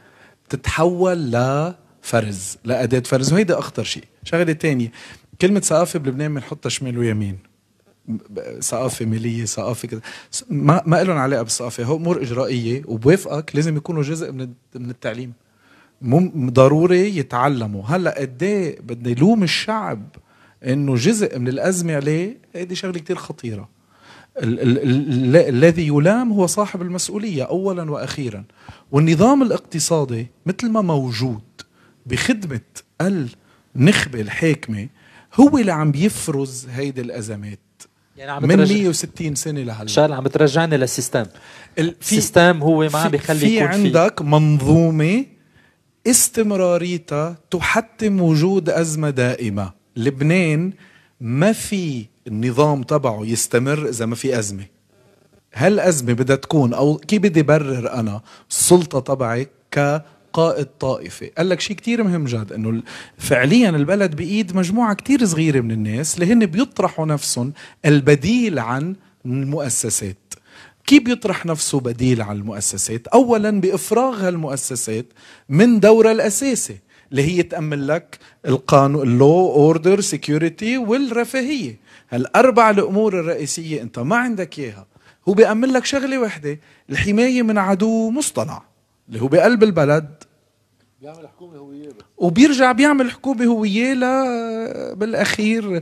تتحول لفرز لأداة فرز وهيدا أخطر شيء شغلة تانية كلمة ثقافة بلبنان بنحطها شمال ويمين ثقافة مالية ثقافة كده ما ما لهم علاقة بالثقافة هو أمور إجرائية وبوافقك لازم يكونوا جزء من من التعليم ضروري يتعلموا هلا قد إيه بدنا يلوم الشعب انه جزء من الازمه عليه هيدي شغله كتير خطيره الذي يلام هو صاحب المسؤولية أولا وأخيرا والنظام الاقتصادي مثل ما موجود بخدمة النخبة الحاكمة هو اللي عم بيفرز هيدي الأزمات يعني عم من ترجع... 160 سنه لهلا شغل عم بترجعنا للسيستم السيستم هو ما عم بيخلي في يكون عندك فيه. منظومه استمراريتها تحتم وجود ازمه دائمه لبنان ما في النظام تبعه يستمر اذا ما في ازمه هالازمه بدها تكون او كيف بدي برر انا السلطه تبعي كقائد طائفه قال لك شيء كتير مهم جد انه فعليا البلد بايد مجموعه كتير صغيره من الناس اللي هن بيطرحوا نفسهم البديل عن المؤسسات كيف بيطرح نفسه بديل عن المؤسسات اولا بافراغ هالمؤسسات من دورها الاساسي اللي هي تامن لك القانون اللو اوردر سكيورتي والرفاهيه هالاربع الامور الرئيسيه انت ما عندك اياها هو بيأمن لك شغله وحده الحمايه من عدو مصطنع اللي هو بقلب البلد بيعمل حكومه هو وياه وبيرجع بيعمل حكومه هو وياه ل بالاخير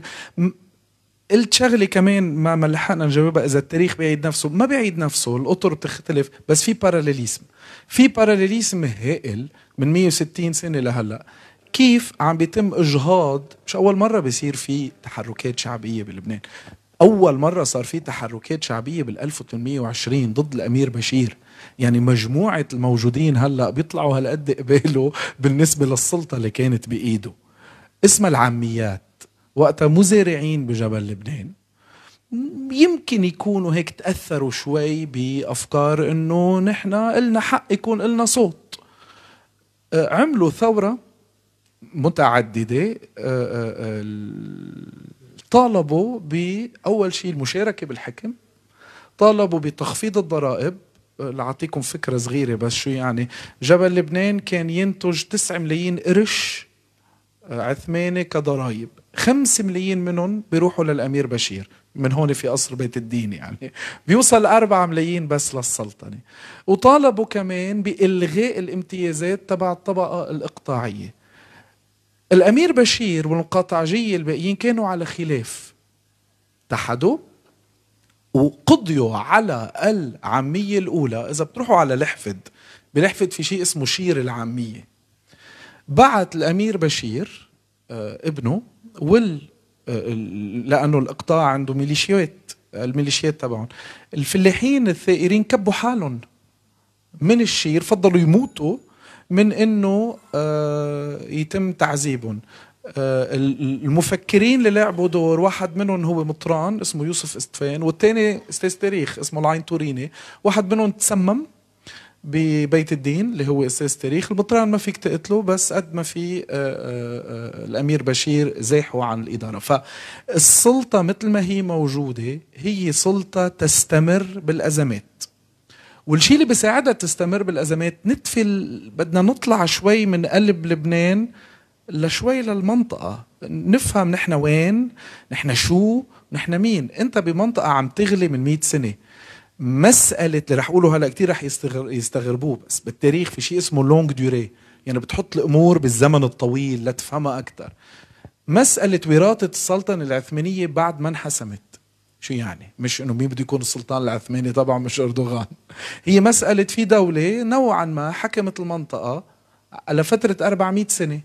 قلت شغله كمان ما ما لحقنا نجاوبها اذا التاريخ بيعيد نفسه ما بيعيد نفسه الاطر بتختلف بس في باراليليزم في باراليليزم هائل من 160 سنه لهلا كيف عم بيتم اجهاض مش اول مره بيصير في تحركات شعبيه بلبنان اول مره صار في تحركات شعبيه بال 1820 ضد الامير بشير يعني مجموعه الموجودين هلا بيطلعوا هالقد قباله بالنسبه للسلطه اللي كانت بايده اسمها العاميات وقتها مزارعين بجبل لبنان يمكن يكونوا هيك تاثروا شوي بافكار انه نحن النا حق يكون النا صوت أه، عملوا ثوره متعدده آه، آه، آه، طالبوا باول شيء المشاركه بالحكم طالبوا بتخفيض الضرائب لأعطيكم فكرة صغيرة بس شو يعني جبل لبنان كان ينتج 9 ملايين قرش عثماني كضرائب 5 ملايين منهم بيروحوا للأمير بشير من هون في قصر بيت الدين يعني بيوصل 4 ملايين بس للسلطنة وطالبوا كمان بإلغاء الامتيازات تبع الطبقة الإقطاعية الأمير بشير والمقاطعجية الباقيين كانوا على خلاف تحدوا وقضيوا على العامية الأولى إذا بتروحوا على لحفد بلحفد في شيء اسمه شير العامية بعت الأمير بشير آه، ابنه وال آه، لأنه الإقطاع عنده ميليشيات الميليشيات تبعهم الفلاحين الثائرين كبوا حالهم من الشير فضلوا يموتوا من انه آه، يتم تعذيبهم آه، المفكرين اللي لعبوا دور واحد منهم هو مطران اسمه يوسف استفان والثاني استاذ تاريخ اسمه العين توريني واحد منهم تسمم ببيت الدين اللي هو اساس تاريخ البطران ما فيك تقتله بس قد ما في آه، الامير بشير زاحه عن الاداره فالسلطه مثل ما هي موجوده هي سلطه تستمر بالازمات والشيء اللي بيساعدها تستمر بالازمات نتفي بدنا نطلع شوي من قلب لبنان لشوي للمنطقه نفهم نحن وين نحن شو نحن مين انت بمنطقه عم تغلي من 100 سنه مسألة اللي رح أقوله هلا كثير رح يستغربوه بس بالتاريخ في شيء اسمه لونج ديوري يعني بتحط الأمور بالزمن الطويل لتفهمها أكثر مسألة وراثة السلطنة العثمانية بعد ما انحسمت شو يعني مش انه مين بده يكون السلطان العثماني طبعا مش اردوغان هي مساله في دوله نوعا ما حكمت المنطقه لفتره 400 سنه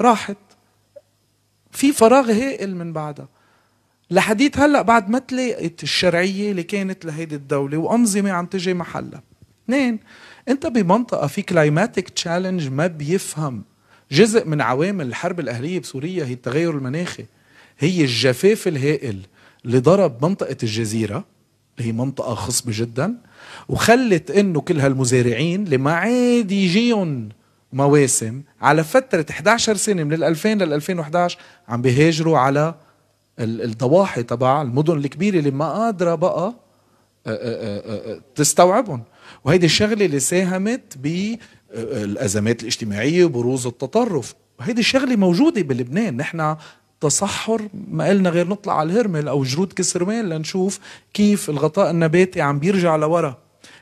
راحت في فراغ هائل من بعدها لحديت هلا بعد ما تلاقت الشرعيه اللي كانت لهيدي الدوله وانظمه عم تجي محلها اثنين انت بمنطقه في كلايماتيك تشالنج ما بيفهم جزء من عوامل الحرب الاهليه بسوريا هي التغير المناخي هي الجفاف الهائل اللي ضرب منطقة الجزيرة اللي هي منطقة خصبة جدا وخلت انه كل هالمزارعين اللي ما عاد يجيهم مواسم على فترة 11 سنة من ال 2000 لل 2011 عم بيهاجروا على الضواحي تبع المدن الكبيرة اللي ما قادرة بقى تستوعبهم وهيدي الشغلة اللي ساهمت بالأزمات الاجتماعية وبروز التطرف وهيدي الشغلة موجودة بلبنان نحن تصحر ما قلنا غير نطلع على الهرمل او جرود كسرمان لنشوف كيف الغطاء النباتي عم بيرجع لورا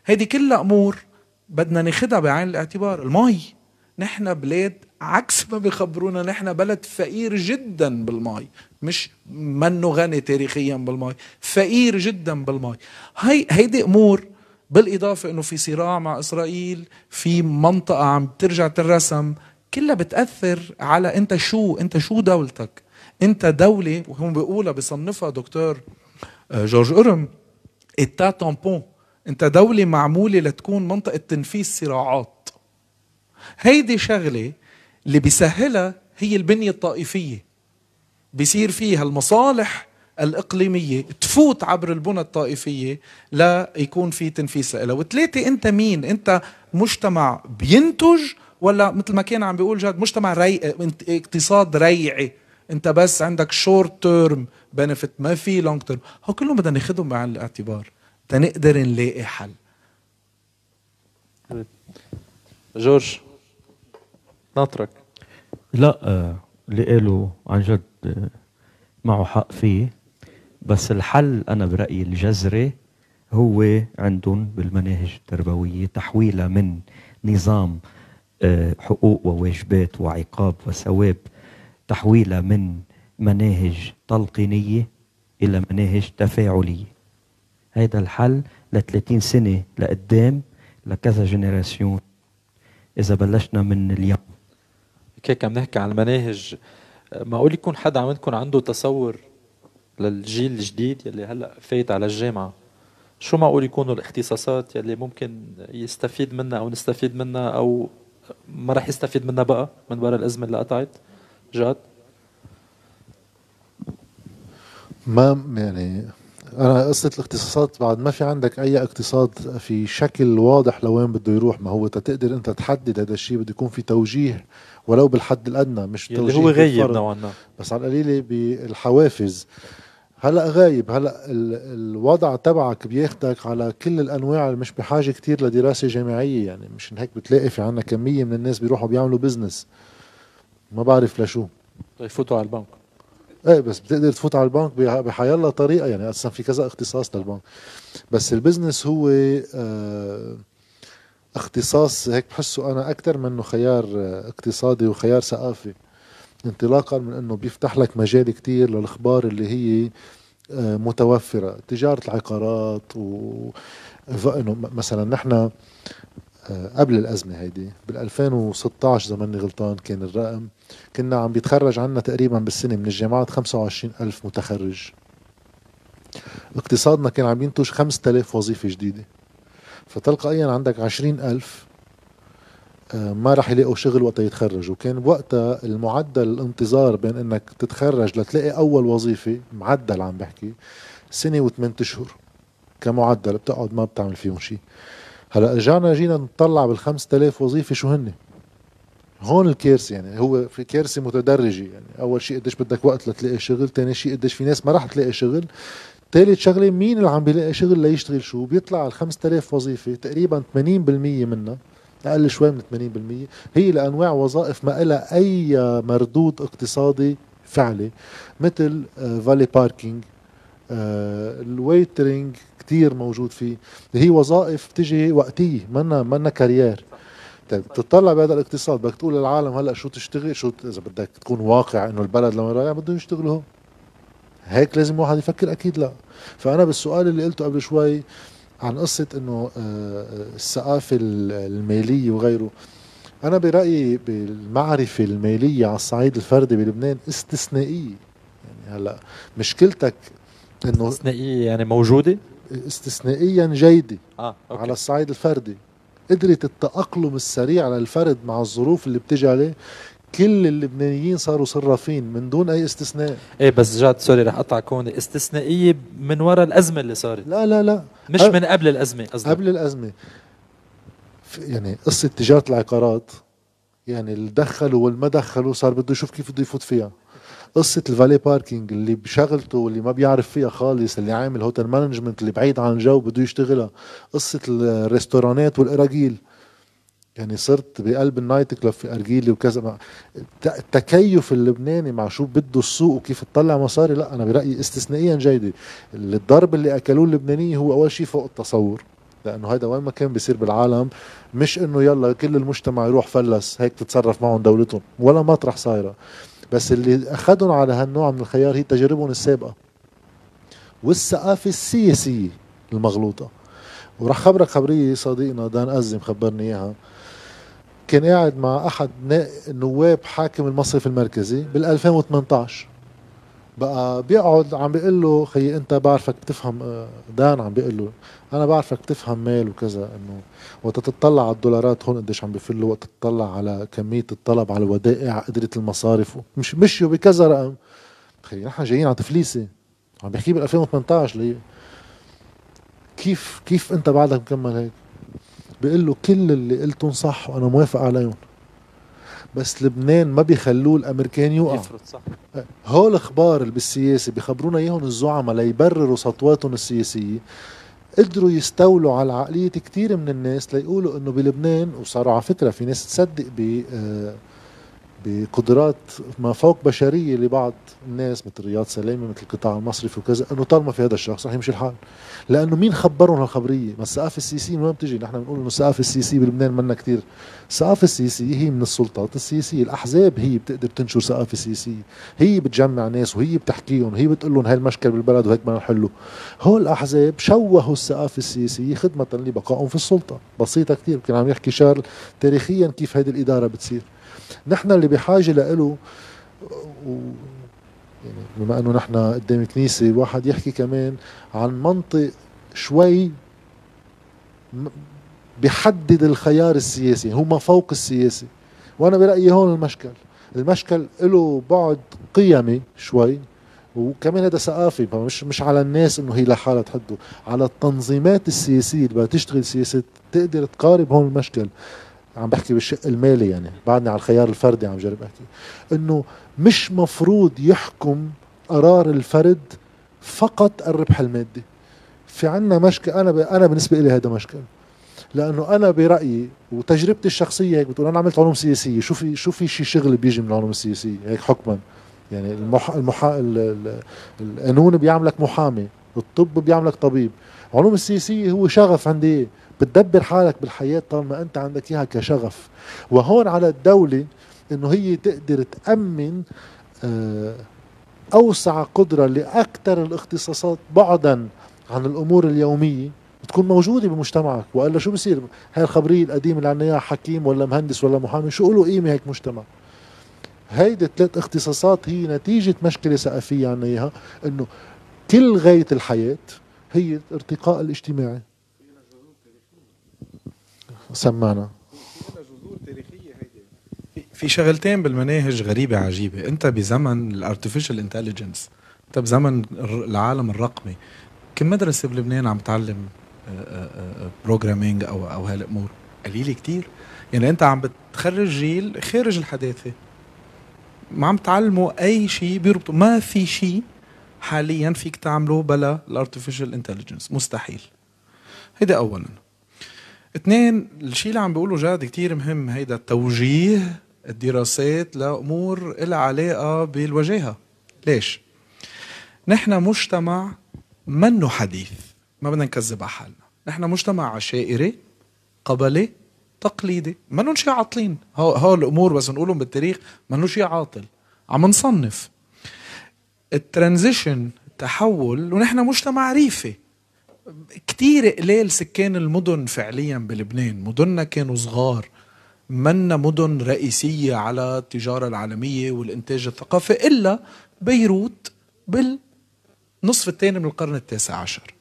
هيدي كلها امور بدنا ناخدها بعين الاعتبار المي نحن بلاد عكس ما بيخبرونا نحن بلد فقير جدا بالمي مش منه غني تاريخيا بالمي فقير جدا بالمي هي هيدي امور بالاضافه انه في صراع مع اسرائيل في منطقه عم ترجع ترسم كلها بتاثر على انت شو انت شو دولتك انت دوله وهم بيقولها بصنفها دكتور آه، جورج قرم اتا إيه تامبون انت دوله معموله لتكون منطقه تنفيذ صراعات هيدي شغله اللي بيسهلها هي البنيه الطائفيه بيصير فيها المصالح الإقليمية تفوت عبر البنى الطائفية لا يكون في تنفيذ لها وثلاثة أنت مين أنت مجتمع بينتج ولا مثل ما كان عم بيقول جاد مجتمع ريعي اقتصاد ريعي انت بس عندك شورت تيرم بنفيت ما في لونج تيرم هو كلهم بدنا ناخذهم بعين الاعتبار تنقدر نلاقي حل جورج ناطرك لا آه، اللي قالوا عن جد آه، معه حق فيه بس الحل انا برايي الجذري هو عندهم بالمناهج التربويه تحويلها من نظام آه، حقوق وواجبات وعقاب وثواب تحويلها من مناهج تلقينية إلى مناهج تفاعلية هيدا الحل ل 30 سنة لقدام لكذا جنراسيون إذا بلشنا من اليوم هيك عم نحكي عن المناهج معقول يكون حدا عندكم عنده تصور للجيل الجديد يلي هلا فايت على الجامعه شو معقول يكونوا الاختصاصات يلي ممكن يستفيد منها او نستفيد منها او ما راح يستفيد منها بقى من برا الازمه اللي قطعت جاد ما يعني انا قصه الاقتصاد بعد ما في عندك اي اقتصاد في شكل واضح لوين بده يروح ما هو تقدر انت تحدد هذا الشيء بده يكون في توجيه ولو بالحد الادنى مش يلي توجيه هو غايب نوعا ما بس على القليله بالحوافز هلا غايب هلا الوضع تبعك بياخدك على كل الانواع اللي مش بحاجه كتير لدراسه جامعيه يعني مش هيك بتلاقي في عنا كميه من الناس بيروحوا بيعملوا بزنس ما بعرف لشو طيب، يفوتوا على البنك ايه بس بتقدر تفوت على البنك بحيالله طريقه يعني اصلا في كذا اختصاص للبنك بس البزنس هو آه اختصاص هيك بحسه انا اكثر منه خيار آه، اقتصادي وخيار ثقافي انطلاقا من انه بيفتح لك مجال كتير للاخبار اللي هي آه، متوفره تجاره العقارات و مثلا نحن آه، قبل الازمه هيدي بال 2016 اذا ماني غلطان كان الرقم كنا عم بيتخرج عنا تقريبا بالسنة من الجامعات 25 ألف متخرج اقتصادنا كان عم ينتج 5000 وظيفة جديدة فتلقائيا عندك 20 ألف آه، ما راح يلاقوا شغل وقت يتخرجوا وكان وقتها المعدل الانتظار بين انك تتخرج لتلاقي اول وظيفه معدل عم بحكي سنه وثمان اشهر كمعدل بتقعد ما بتعمل فيهم شيء هلا رجعنا جينا نطلع بال 5000 وظيفه شو هن هون الكارثه يعني هو في كارثه متدرجه يعني اول شيء قديش بدك وقت لتلاقي شغل ثاني شيء قديش في ناس ما راح تلاقي شغل ثالث شغله مين اللي عم بيلاقي شغل ليشتغل شو بيطلع على 5000 وظيفه تقريبا 80% منها اقل شوي من 80% هي لانواع وظائف ما لها اي مردود اقتصادي فعلي مثل فالي آه، باركينج آه، الويترينج كتير موجود فيه هي وظائف بتجي وقتيه منا منا كارير بتطلع بهذا الاقتصاد بدك تقول للعالم هلا شو تشتغل شو اذا بدك تكون واقع انه البلد لما رايح بدهم يشتغلوا هون هيك لازم واحد يفكر اكيد لا فانا بالسؤال اللي قلته قبل شوي عن قصه انه آه، آه، الثقافه الماليه وغيره انا برايي بالمعرفه الماليه على الصعيد الفردي بلبنان استثنائيه يعني هلا مشكلتك انه استثنائيه يعني موجوده استثنائيا جيده آه، أوكي. على الصعيد الفردي قدرت التأقلم السريع للفرد مع الظروف اللي بتجي عليه كل اللبنانيين صاروا صرافين من دون اي استثناء ايه بس جاد سوري رح اقطعك هون استثنائيه من وراء الازمه اللي صارت لا لا لا مش من قبل الازمه قصدي قبل الازمه يعني قصه تجاره العقارات يعني اللي دخلوا والما دخلوا صار بده يشوف كيف بده يفوت فيها قصه الفالي باركينج اللي بشغلته واللي ما بيعرف فيها خالص اللي عامل هوتيل مانجمنت اللي بعيد عن الجو بده يشتغلها قصه الريستورانات والاراجيل يعني صرت بقلب النايت كلوب في ارجيلي وكذا التكيف اللبناني مع شو بده السوق وكيف تطلع مصاري لا انا برايي استثنائيا جيده الضرب اللي اكلوه اللبناني هو اول شيء فوق التصور لانه هيدا وين ما كان بيصير بالعالم مش انه يلا كل المجتمع يروح فلس هيك تتصرف معهم دولتهم ولا مطرح صايره بس اللي اخذهم على هالنوع من الخيار هي تجاربهم السابقه والثقافه السياسيه المغلوطه وراح خبرك خبريه صديقنا دان ازم خبرني اياها كان قاعد مع احد نواب حاكم المصرف المركزي بال 2018 بقى بيقعد عم بيقول له خيي انت بعرفك بتفهم آه، دان عم بيقول له انا بعرفك بتفهم مال وكذا انه وقت تطلع على الدولارات هون قديش عم بفلوا وقت تطلع على كميه الطلب على الودائع قدره المصارف مش مشيوا بكذا رقم خيي نحن جايين على تفليسه عم بحكي بال 2018 ليه كيف كيف انت بعدك مكمل هيك بيقول له كل اللي قلتهم صح وانا موافق عليهم بس لبنان ما بيخلوه الامريكان يوقع يفرض صح هول الاخبار اللي بالسياسه بيخبرونا اياهم الزعماء ليبرروا سطواتهم السياسيه قدروا يستولوا على عقلية كتير من الناس ليقولوا انه بلبنان وصاروا على فكرة في ناس تصدق ب آه، بقدرات ما فوق بشريه لبعض الناس مثل رياض سلامه مثل القطاع المصرفي وكذا انه طالما في هذا الشخص رح يمشي الحال لانه مين خبرهم هالخبريه ما السقافة السياسيه من وين بتجي نحن بنقول انه السقافة السياسيه بلبنان منا كثير السقافة السياسيه هي من السلطات السياسيه الاحزاب هي بتقدر تنشر ثقافه سياسيه هي بتجمع ناس وهي بتحكيهم هي بتقول لهم هاي المشكل بالبلد وهيك بدنا نحله هول الاحزاب شوهوا الثقافه السياسيه خدمه لبقائهم في السلطه بسيطه كثير كان عم يحكي شارل تاريخيا كيف هيدي الاداره بتصير نحن اللي بحاجه لإله و يعني بما انه نحن قدام كنيسه واحد يحكي كمان عن منطق شوي بحدد الخيار السياسي هو ما فوق السياسي وانا برايي هون المشكل المشكل له بعد قيمي شوي وكمان هذا ثقافي مش مش على الناس انه هي لحالها تحده على التنظيمات السياسيه اللي بدها تشتغل سياسه تقدر تقارب هون المشكل عم بحكي بالشق المالي يعني بعدني على الخيار الفردي عم جرب احكي انه مش مفروض يحكم قرار الفرد فقط الربح المادي في عنا مشكل انا ب... انا بالنسبه لي هذا مشكل لانه انا برايي وتجربتي الشخصيه هيك بتقول انا عملت علوم سياسيه شو في شو في شيء شغل بيجي من العلوم السياسيه هيك حكما يعني المح... المح... القانون بيعملك محامي الطب بيعملك طبيب علوم السياسيه هو شغف عندي إيه؟ بتدبر حالك بالحياة طالما أنت عندك إياها كشغف وهون على الدولة أنه هي تقدر تأمن آه، أوسع قدرة لأكثر الاختصاصات بعدا عن الأمور اليومية تكون موجوده بمجتمعك والا شو بصير هاي الخبريه القديمه اللي عنا اياها حكيم ولا مهندس ولا محامي شو له قيمه هيك مجتمع هيدي الثلاث اختصاصات هي نتيجه مشكله ثقافيه عنا اياها انه كل غايه الحياه هي الارتقاء الاجتماعي سمعنا في شغلتين بالمناهج غريبة عجيبة أنت بزمن الارتفيشال انتليجنس أنت بزمن العالم الرقمي كم مدرسة بلبنان عم تعلم بروجرامينج آه، آه، آه، أو أو هالأمور قليلة كتير يعني أنت عم بتخرج جيل خارج الحداثة ما عم تعلمه أي شيء بيربطه ما في شيء حاليا فيك تعمله بلا الارتفيشال انتليجنس مستحيل هيدا أولا اثنين الشيء اللي عم بقوله جاد كتير مهم هيدا التوجيه الدراسات لأمور لها علاقة بالوجاهة ليش؟ نحن مجتمع منه حديث ما بدنا نكذب على حالنا نحن مجتمع عشائري قبلي تقليدي منو شي عاطلين هول الامور بس نقولهم بالتاريخ منو شي عاطل عم نصنف الترانزيشن التحول ونحن مجتمع ريفي كتير قليل سكان المدن فعليا بلبنان مدننا كانوا صغار منا مدن رئيسية على التجارة العالمية والإنتاج الثقافي إلا بيروت بالنصف الثاني من القرن التاسع عشر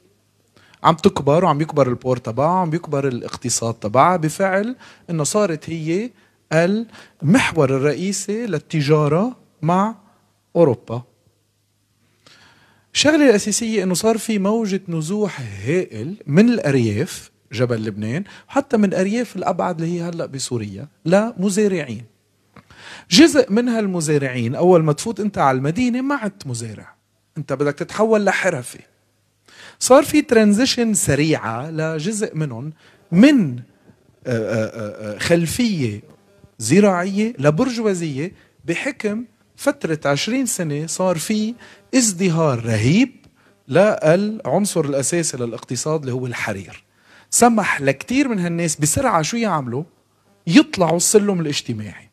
عم تكبر وعم يكبر البور تبعها عم يكبر الاقتصاد تبعها بفعل انه صارت هي المحور الرئيسي للتجارة مع أوروبا الشغله الاساسيه انه صار في موجه نزوح هائل من الارياف جبل لبنان حتى من الارياف الابعد اللي هي هلا بسوريا لمزارعين جزء من هالمزارعين اول ما تفوت انت على المدينه ما عدت مزارع انت بدك تتحول لحرفي صار في ترانزيشن سريعه لجزء منهم من آه، آه، آه، خلفيه زراعيه لبرجوازيه بحكم فترة عشرين سنة صار في ازدهار رهيب للعنصر الأساسي للاقتصاد اللي هو الحرير سمح لكتير من هالناس بسرعة شو يعملوا يطلعوا السلم الاجتماعي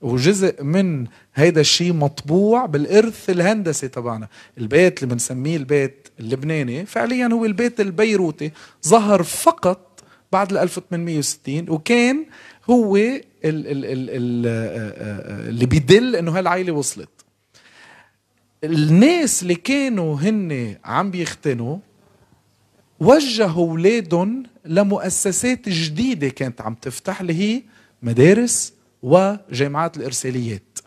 وجزء من هيدا الشيء مطبوع بالارث الهندسي تبعنا البيت اللي بنسميه البيت اللبناني فعليا هو البيت البيروتي ظهر فقط بعد ال 1860 وكان هو ال ال ال ال اللي بيدل انه هالعائله وصلت الناس اللي كانوا هن عم بيختنوا وجهوا اولادهم لمؤسسات جديده كانت عم تفتح اللي هي مدارس وجامعات الارساليات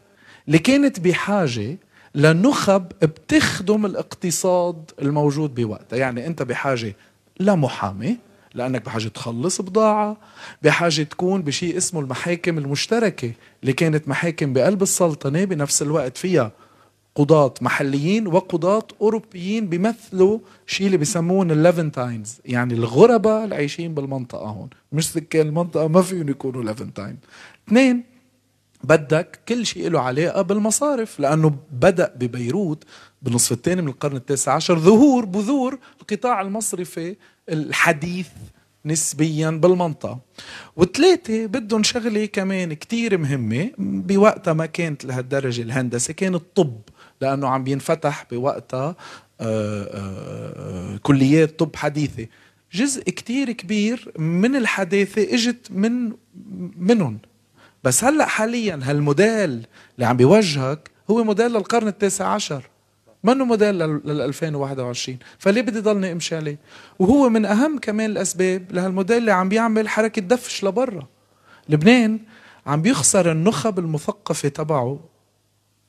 اللي كانت بحاجه لنخب بتخدم الاقتصاد الموجود بوقتها يعني انت بحاجه لمحامي لأنك بحاجة تخلص بضاعة بحاجة تكون بشيء اسمه المحاكم المشتركة اللي كانت محاكم بقلب السلطنة بنفس الوقت فيها قضاة محليين وقضاة أوروبيين بيمثلوا شيء اللي بيسموهم الليفنتاينز يعني الغرباء اللي عايشين بالمنطقة هون مش سكان المنطقة ما فيهم يكونوا ليفنتاين اثنين بدك كل شيء له علاقة بالمصارف لأنه بدأ ببيروت بالنصف الثاني من القرن التاسع عشر ظهور بذور القطاع المصرفي الحديث نسبيا بالمنطقة وثلاثة بدهم شغلة كمان كتير مهمة بوقتها ما كانت لهالدرجة الهندسة كان الطب لأنه عم بينفتح بوقتها آه، آه، كليات طب حديثة جزء كتير كبير من الحداثة اجت من منهم بس هلأ حاليا هالموديل اللي عم بيوجهك هو موديل للقرن التاسع عشر منه موديل لل 2021 فليه بدي ضلني امشي عليه وهو من اهم كمان الاسباب لهالموديل اللي عم بيعمل حركه دفش لبرا لبنان عم بيخسر النخب المثقفه تبعه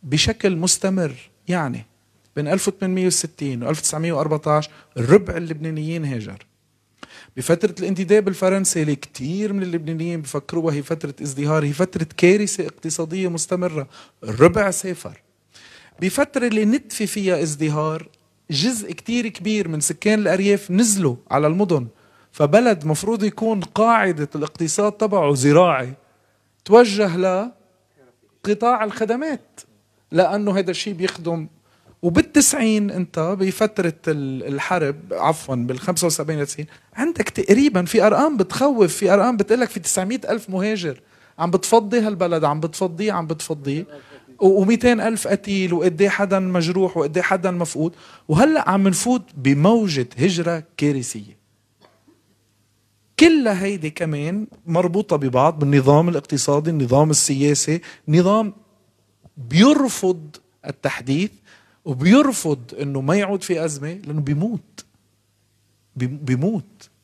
بشكل مستمر يعني بين 1860 و 1914 الربع اللبنانيين هاجر بفترة الانتداب الفرنسي اللي كتير من اللبنانيين بفكروها هي فترة ازدهار هي فترة كارثة اقتصادية مستمرة الربع سافر بفترة اللي نتفي فيها ازدهار جزء كتير كبير من سكان الأرياف نزلوا على المدن فبلد مفروض يكون قاعدة الاقتصاد تبعه زراعي توجه لقطاع الخدمات لأنه هذا الشيء بيخدم وبالتسعين انت بفترة الحرب عفوا بالخمسة وسبعين 90 عندك تقريبا في ارقام بتخوف في ارقام بتقلك في 900 الف مهاجر عم بتفضي هالبلد عم بتفضيه عم بتفضيه و200 ألف قتيل وقد إيه حدا مجروح وقد إيه حدا مفقود وهلأ عم نفوت بموجة هجرة كارثية كل هيدي كمان مربوطة ببعض بالنظام الاقتصادي النظام السياسي نظام بيرفض التحديث وبيرفض انه ما يعود في ازمه لانه بيموت بيموت